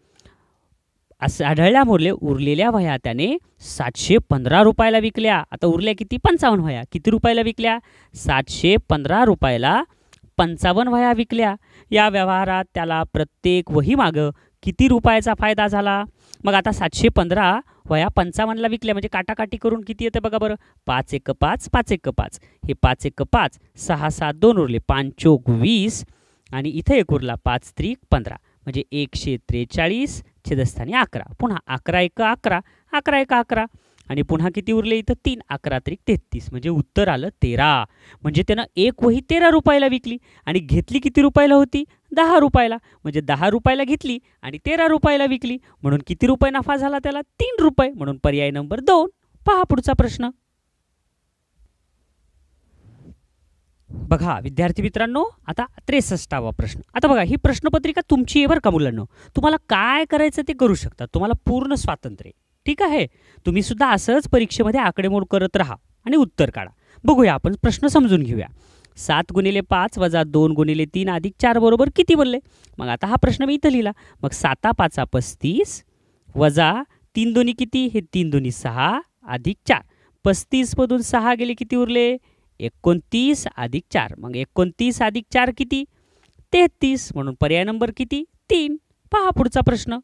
असं आढळल्या मुरले उरलेल्या वह्या त्याने सातशे पंधरा रुपयाला विकल्या आता उरल्या किती पंचावन्न वह्या किती रुपयाला विकल्या सातशे पंधरा रुपयाला पंचावन्न वह्या विकल्या या व्यवहारात त्याला प्रत्येक वही वहीमागं किती रुपयाचा फायदा झाला मग आता सातशे पंधरा वह्या पंचावन्नला विकल्या म्हणजे काटाकाटी करून किती येतं बघा बरं पाच एक पाच पाच एक पाच हे पाच एक पाच सहा सात दोन उरले पाच चोक वीस आणि इथे एक उरला पाच त्रिक पंधरा म्हणजे एकशे त्रेचाळीस छेदस्थानी अकरा पुन्हा अकरा एक अकरा अकरा एक अकरा आणि पुन्हा किती उरले इथं तीन अकरा तरी तेहतीस म्हणजे उत्तर आलं तेरा म्हणजे त्यानं एक वही तेरा रुपयाला विकली आणि घेतली किती रुपयाला होती दहा रुपयाला म्हणजे दहा रुपयाला घेतली आणि तेरा रुपयाला विकली म्हणून किती रुपये नफा झाला त्याला तीन रुपये म्हणून पर्याय नंबर दोन पहा पुढचा प्रश्न बघा विद्यार्थी मित्रांनो आता त्रेसष्टावा प्रश्न आता बघा ही प्रश्नपत्रिका तुमची आहे बरं का मुलांना तुम्हाला काय करायचं ते करू शकता तुम्हाला पूर्ण स्वातंत्र्य ठीक आहे तुम्ही सुद्धा असंच परीक्षेमध्ये आकडेमोड करत राहा आणि उत्तर काढा बघूया आपण प्रश्न समजून घेऊया सात गुणिले पाच वजा दोन गुणिले तीन अधिक चार बरोबर किती बोलले मग आता हा प्रश्न मी इथं लिहिला मग साता पाचा पस्तीस वजा तीन दोन्ही किती हे तीन दोन्ही सहा अधिक चार पस्तीसमधून सहा गेले किती उरले एकोणतीस अधिक चार मग एकोणतीस अधिक चार किती तेहतीस म्हणून पर्याय नंबर किती तीन पहा पुढचा प्रश्न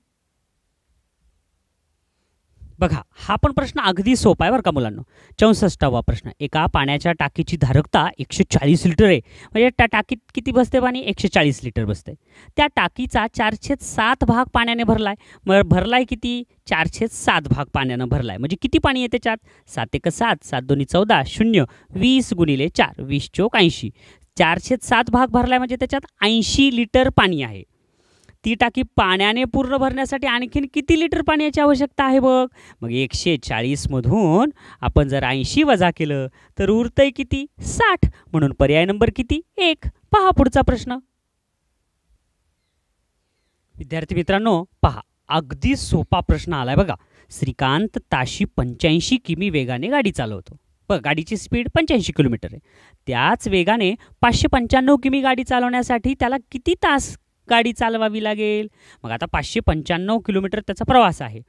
बघा हा पण प्रश्न अगदी सोपा आहे बरं का मुलांना चौसष्टावा प्रश्न एका पाण्याच्या टाकीची धारकता एकशे चाळीस लिटर आहे म्हणजे त्या टाकीत किती बसते पाणी एकशे चाळीस लिटर बसते त्या टाकीचा चारशे सात भाग पाण्याने भरला आहे मग भरला आहे किती चारशे सात भाग पाण्यानं भरला आहे म्हणजे किती पाणी आहे त्याच्यात सात एक सात सात दोन्ही चौदा शून्य वीस गुणिले चार वीस चोक ऐंशी चारशे सात भाग भरला आहे म्हणजे त्याच्यात ऐंशी लिटर पाणी आहे ती टाकी पाण्याने पूर्ण भरण्यासाठी आणखीन किती लिटर पाण्याची आवश्यकता आहे बघ मग एकशे चाळीसमधून आपण जर ऐंशी वजा केलं तर उरतंय किती साठ म्हणून पर्याय नंबर किती एक पहा पुढचा प्रश्न विद्यार्थी मित्रांनो पहा अगदी सोपा प्रश्न आलाय बघा श्रीकांत ताशी पंच्याऐंशी किमी वेगाने गाडी चालवतो बघ गाडीची स्पीड पंच्याऐंशी किलोमीटर आहे त्याच वेगाने पाचशे पंच्याण्णव किमी गाडी चालवण्यासाठी त्याला किती तास गाडी चालवावी लागेल मग आता पाचशे पंच्याण्णव किलोमीटर त्याचा प्रवास आहे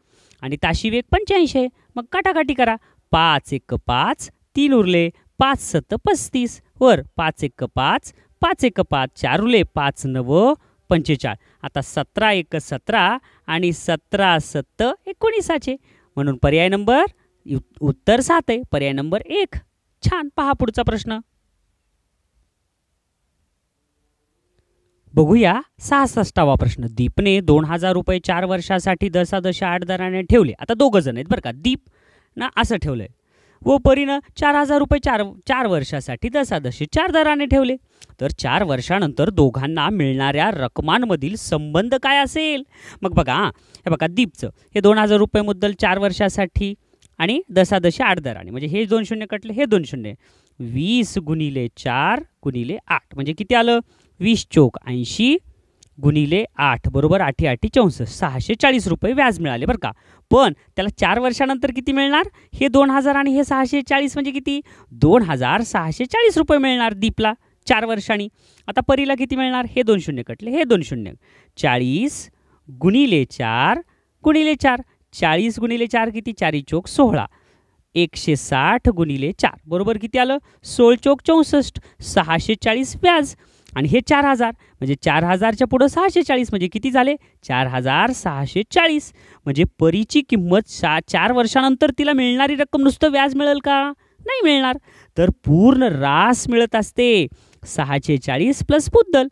आणि ताशी वेग पंच्याऐंशी आहे मग काटाकाटी करा पाच एक पाच तीन उरले पाच सत्त पस्तीस वर पाच एक पाच पाच एक पाच चार उरले पाच नव पंचेचाळ आता सतरा एक सतरा आणि सतरा सत्त एकोणीसाचे म्हणून पर्याय नंबर उत्तर सात आहे पर्याय नंबर एक छान पहा पुढचा प्रश्न बघूया सहासष्टावा प्रश्न दीपने दोन हजार रुपये चार वर्षासाठी दशादश आठ दराने ठेवले आता दोघं जण आहेत बरं का दीप ना असं ठेवलं आहे व परीनं चार हजार रुपये चार चार वर्षासाठी दसादशे चार दराने ठेवले तर चार वर्षानंतर दोघांना मिळणाऱ्या रकमांमधील संबंध काय असेल मग बघा हे बघा दीपचं हे दोन हजार रुपये मुद्दल चार वर्षासाठी आणि दशादशी आठ दराने म्हणजे हे दोन शून्य कटले हे दोन शून्य वीस गुणिले चार गुणिले आठ म्हणजे किती आलं वीस चोक ऐंशी गुणिले आठ बरोबर आठी आठी चौसष्ट सहाशे चाळीस रुपये व्याज मिळाले बरं का पण त्याला चार वर्षानंतर किती मिळणार हे दोन हजार आणि हे सहाशे चाळीस म्हणजे किती दोन हजार सहाशे चाळीस रुपये मिळणार दीपला चार वर्षांनी आता परीला किती मिळणार हे दोन शून्य कटले हे दोन शून्य चाळीस गुणिले चार गुणिले चार चाळीस गुणिले चार किती चारी चोक सोळा एकशे साठ गुणिले चार बरोबर किती आलं सोळ चोक चौसष्ट सहाशे चाळीस व्याज आणि हे चार हजार म्हणजे चार हजारच्या पुढं सहाशे चाळीस म्हणजे किती झाले चार हजार सहाशे चाळीस म्हणजे परीची किंमत सा चार वर्षानंतर तिला मिळणारी रक्कम नुसतं व्याज मिळेल का नाही मिळणार तर पूर्ण रास मिळत असते सहाशे चाळीस प्लस मुद्दल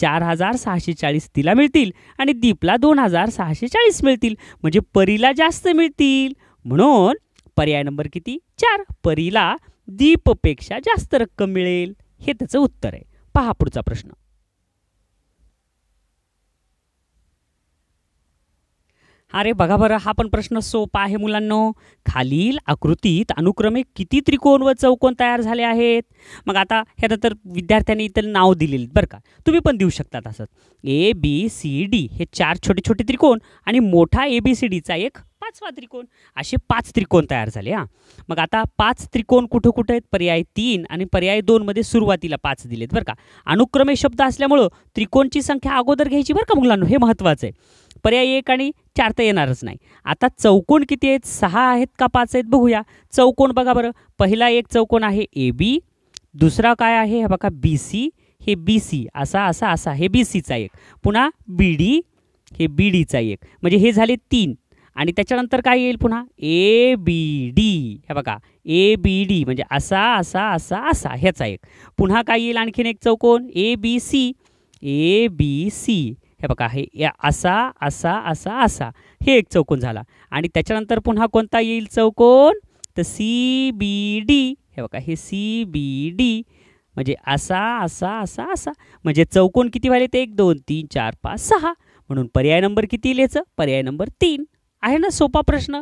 चार हजार सहाशे चाळीस तिला मिळतील आणि दीपला दोन हजार सहाशे चाळीस मिळतील म्हणजे परीला जास्त मिळतील म्हणून पर्याय नंबर किती चार परीला दीपपेक्षा जास्त रक्कम मिळेल हे त्याचं उत्तर आहे पहा पुढचा प्रश्न अरे बघा बरं हा पण प्रश्न सोपा आहे मुलांनो खालील आकृतीत अनुक्रमे किती त्रिकोण व चौकोन तयार झाले आहेत मग आता ह्याचं तर विद्यार्थ्यांनी इतर नाव दिलेली बरं का तुम्ही पण देऊ शकतात असं ए बी सी डी हे चार छोटे छोटे त्रिकोण आणि मोठा ए बी सी डीचा एक पाचवा त्रिकोण असे पाच त्रिकोण तयार झाले हां मग आता पाच त्रिकोण कुठं कुठं आहेत पर्याय तीन आणि पर्याय दोनमध्ये सुरुवातीला पाच दिलेत बरं का अनुक्रमे शब्द असल्यामुळं त्रिकोणची संख्या अगोदर घ्यायची बरं का मुलांनो हे महत्त्वाचं आहे पर्याय एक आणि चार तर येणारच नाही आता चौकोन किती आहेत सहा आहेत का पाच आहेत बघूया चौकोन बघा बरं पहिला एक चौकोन आहे ए बी दुसरा काय आहे हे बघा बी सी हे बी सी असा असा असा हे बी सीचा एक पुन्हा बी डी हे बी डीचा एक म्हणजे हे झाले तीन आणि त्याच्यानंतर काय येईल पुन्हा ए बी डी हे बघा ए बी डी म्हणजे असा असा असा असा ह्याचा एक पुन्हा काय येईल आणखीन एक चौकोन A B C A B C हे बघा हे असा असा असा असा हे एक चौकोन झाला आणि त्याच्यानंतर पुन्हा कोणता येईल चौकोन तर सी बी डी हे बघा हे सी बी डी म्हणजे असा असा असा असा म्हणजे चौकोन किती व्हायला ते एक दोन तीन चार पाच सहा म्हणून पर्याय नंबर किती लिहायचं पर्याय नंबर तीन आहे ना सोपा प्रश्न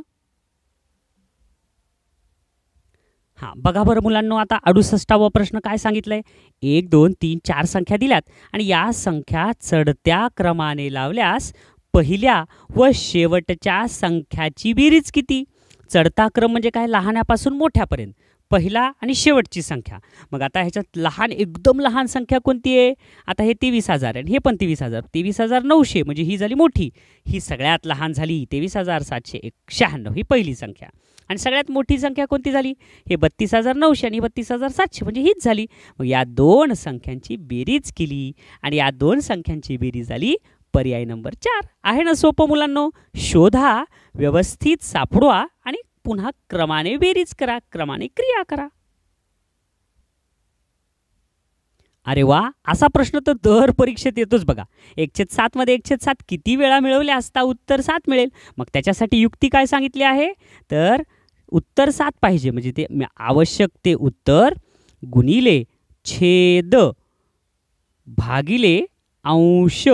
हां बघा बरं मुलांनो आता अडुसष्टावा प्रश्न काय सांगितलं आहे एक दोन तीन चार संख्या दिल्यात आणि या संख्या चढत्या क्रमाने लावल्यास पहिल्या व शेवटच्या संख्याची बेरीज किती चढता क्रम म्हणजे काय लहानापासून मोठ्यापर्यंत पहिला आणि शेवटची संख्या मग आता ह्याच्यात लहान एकदम लहान संख्या कोणती आहे आता हे तेवीस हजार आहे हे पण तेवीस हजार तेवीस हजार नऊशे म्हणजे ही झाली मोठी ही सगळ्यात लहान झाली तेवीस हजार सातशे एक शहाण्णव ही पहिली संख्या आणि सगळ्यात मोठी संख्या कोणती झाली हे बत्तीस हजार नऊशे आणि बत्तीस हजार सातशे म्हणजे हीच झाली मग या दोन संख्यांची बेरीज केली आणि या दोन संख्यांची बेरीज झाली पर्याय नंबर चार आहे ना सोपं मुलांनो शोधा व्यवस्थित सापडवा आणि पुन्हा क्रमाने बेरीज करा क्रमाने क्रिया करा अरे वा असा प्रश्न तर दर परीक्षेत येतोच बघा सात सातमध्ये एकशेद सात किती वेळा मिळवले असता उत्तर सात मिळेल मग त्याच्यासाठी युक्ती काय सांगितली आहे तर उत्तर सात पाहिजे म्हणजे ते आवश्यक ते उत्तर गुणिले छेद भागिले अंश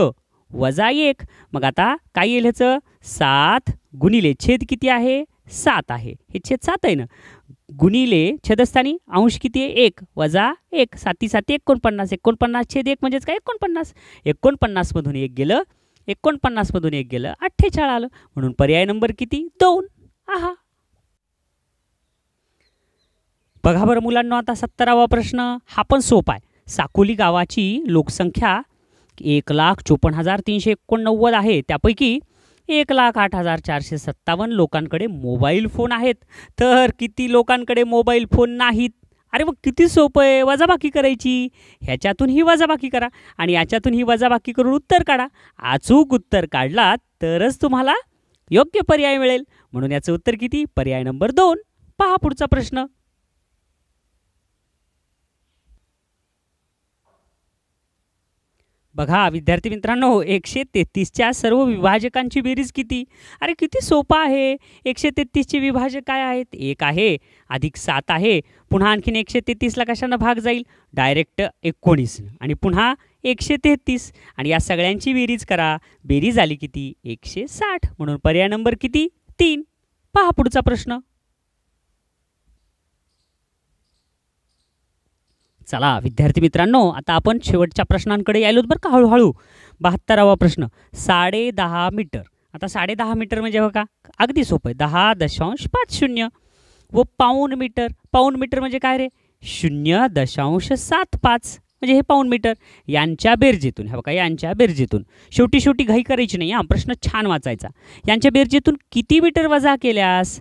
वजा एक मग आता काय येईल ह्याचं सात गुणिले छेद किती आहे सात आहे हे छेद सात आहे ना गुणिले छेदस्थानी अंश किती आहे एक वजा एक साती साती एकोणपन्नास एकोणपन्नास छेद एक म्हणजेच काय एकोणपन्नास एकोणपन्नासमधून एक गेलं एकोणपन्नासमधून एक गेलं अठ्ठेचाळ आलं म्हणून पर्याय नंबर किती दोन आहा बघा बरं मुलांना आता सत्तरावा प्रश्न हा पण सोपा आहे साकोली गावाची लोकसंख्या एक लाख चोपन्न हजार तीनशे एकोणनव्वद आहे त्यापैकी एक लाख आठ हजार चारशे सत्तावन्न लोकांकडे मोबाईल फोन आहेत तर किती लोकांकडे मोबाईल फोन नाहीत अरे मग किती सोपं आहे वजाबाकी करायची ह्याच्यातून ही वजाबाकी करा आणि याच्यातून ही वजाबाकी करून उत्तर काढा अचूक उत्तर काढलात तरच तुम्हाला योग्य पर्याय मिळेल म्हणून याचं उत्तर किती पर्याय नंबर दोन पहा पुढचा प्रश्न बघा विद्यार्थी मित्रांनो एकशे तेहतीसच्या सर्व विभाजकांची बेरीज किती अरे किती सोपा आहे एकशे तेहतीसचे विभाजक काय आहेत एक आहे अधिक सात आहे पुन्हा आणखीन एकशे तेहतीसला कशानं भाग जाईल डायरेक्ट एकोणीस आणि पुन्हा एकशे तेहतीस आणि या सगळ्यांची बेरीज करा बेरीज आली किती एकशे साठ म्हणून पर्याय नंबर किती तीन पहा पुढचा प्रश्न चला विद्यार्थी मित्रांनो आता आपण शेवटच्या प्रश्नांकडे यायलो बरं का हळूहळू बहात्तरावा प्रश्न साडे दहा मीटर आता साडे दहा मीटर म्हणजे बघा अगदी सोपं आहे दहा दशांश पाच शून्य व पाऊन मीटर पाऊन मीटर म्हणजे काय रे शून्य दशांश सात पाच म्हणजे हे पाऊन मीटर यांच्या बेरजेतून हे बघा यांच्या बेरजेतून शेवटी शेवटी घाई करायची नाही हा प्रश्न छान वाचायचा यांच्या बेरजेतून किती मीटर वजा केल्यास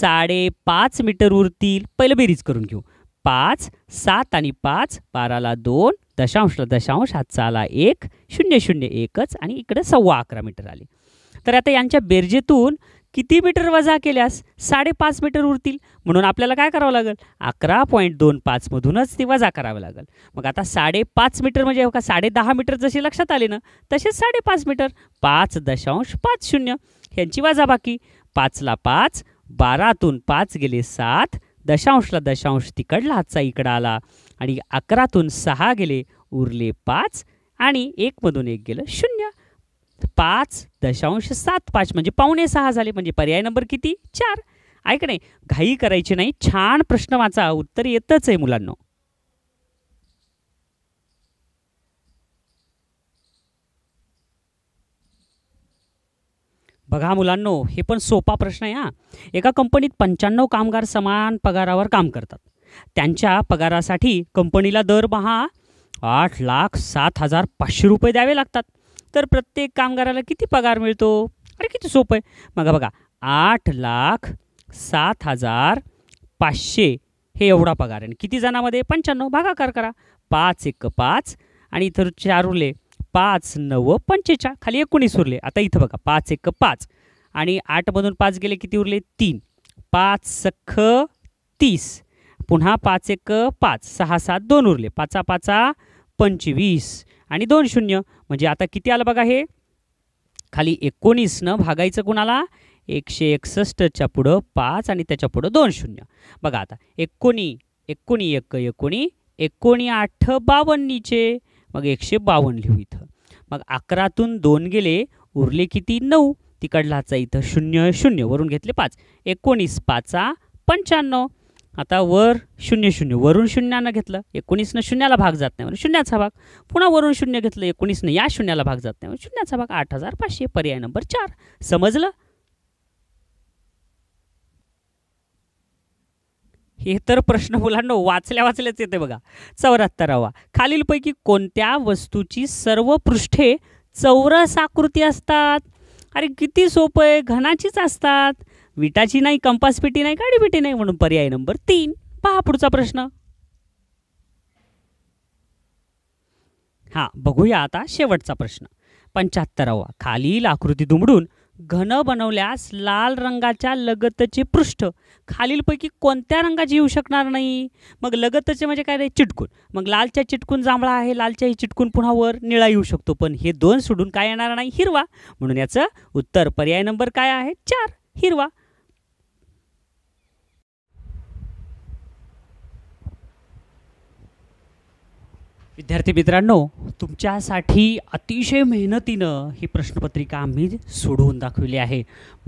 साडेपाच मीटर उरतील पहिलं बेरीज करून घेऊ पाच सात आणि पाच बाराला दोन दशांश दशांश हातचाला एक शून्य शून्य एकच आणि इकडे सव्वा अकरा मीटर आले तर आता यांच्या बेरजेतून किती मीटर वजा केल्यास साडेपाच मीटर उरतील म्हणून आपल्याला काय करावं लागेल अकरा पॉईंट दोन पाचमधूनच ती वजा करावं लागेल मग आता साडेपाच मीटर म्हणजे हो का साडे दहा मीटर जसे लक्षात आले ना तसेच साडेपाच मीटर पाच दशांश पाच शून्य यांची वजा बाकी पाचला पाच बारातून पाच गेले सात दशांशला दशांश तिकडला हातचा इकडं आला आणि अकरातून सहा गेले उरले पाच आणि एकमधून एक गेलं शून्य पाच दशांश सात पाच म्हणजे पावणे सहा झाले म्हणजे पर्याय नंबर किती चार ऐक नाही घाई करायची नाही छान प्रश्न वाचा उत्तर येतच आहे मुलांना बघा मुलांनो हे पण सोपा प्रश्न आहे हा एका कंपनीत पंच्याण्णव कामगार समान पगारावर काम करतात त्यांच्या पगारासाठी कंपनीला दरमहा आठ लाख सात हजार पाचशे रुपये द्यावे लागतात तर प्रत्येक कामगाराला किती पगार मिळतो अरे किती सोपं आहे बघा बघा आठ लाख सात हजार पाचशे हे एवढा पगार आहे किती जणामध्ये पंच्याण्णव भागाकार करा पाच एक पाच आणि इतर चार उरले पाच नव पंचेचाळ खाली एकोणीस उरले आता इथं बघा पाच एक पाच आणि आठमधून पाच गेले किती उरले तीन पाच सख तीस पुन्हा पाच एक पाच सहा सात दोन उरले पाचा पाचा पंचवीस आणि दोन शून्य म्हणजे आता किती आलं बघा हे खाली एकोणीसनं भागायचं कुणाला एकशे एकसष्टच्या पुढं पाच आणि त्याच्या पुढं दोन शून्य बघा आता एकोणी एकोणी एक एकोणी एकोणी आठ बावन्नीचे मग एकशे बावन्न लिहू इथं मग अकरातून दोन गेले उरले किती नऊ तिकडलाचा इथं शून्य शून्य वरून घेतले पाच एकोणीस पाचा पंच्याण्णव आता वर शून्य शून्य वरून शून्यानं घेतलं एकोणीसनं शून्याला भाग जात नाही म्हणून शून्याचा भाग पुन्हा वरून शून्य घेतलं एकोणीसनं या शून्याला भाग जात नाही म्हणून शून्याचा भाग आठ हजार पाचशे पर्याय नंबर चार समजलं हे तर प्रश्न मुलांना वाचल्या वाचल्याच येते बघा चौऱ्याहत्तरावा खालीलपैकी कोणत्या वस्तूची सर्व पृष्ठे चौरस आकृती असतात अरे किती सोपं आहे घनाचीच असतात विटाची नाही कंपास पेटी नाही पेटी नाही म्हणून पर्याय नंबर तीन पहा पुढचा प्रश्न हां बघूया आता शेवटचा प्रश्न पंच्याहत्तरावा खालील आकृती दुमडून घन बनवल्यास लाल रंगाच्या लगतचे पृष्ठ खालीलपैकी कोणत्या रंगाची येऊ शकणार नाही मग लगतचे म्हणजे काय रे चिटकून मग लालच्या चिटकून जांभळा आहे लालच्याही चिटकून पुन्हा वर निळा येऊ शकतो पण हे दोन सोडून काय येणार नाही हिरवा म्हणून याचं उत्तर पर्याय नंबर काय आहे चार हिरवा विद्यार्थी मित्रांनो तुमच्यासाठी अतिशय मेहनतीनं ही प्रश्नपत्रिका आम्ही सोडवून दाखवली आहे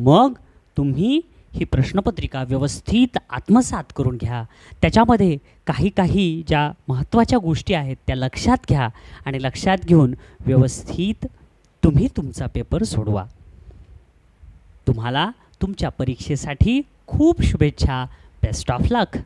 मग तुम्ही ही प्रश्नपत्रिका व्यवस्थित आत्मसात करून घ्या त्याच्यामध्ये काही काही ज्या महत्त्वाच्या गोष्टी आहेत त्या लक्षात घ्या आणि लक्षात घेऊन व्यवस्थित तुम्ही तुमचा पेपर सोडवा तुम्हाला तुमच्या परीक्षेसाठी खूप शुभेच्छा बेस्ट ऑफ लक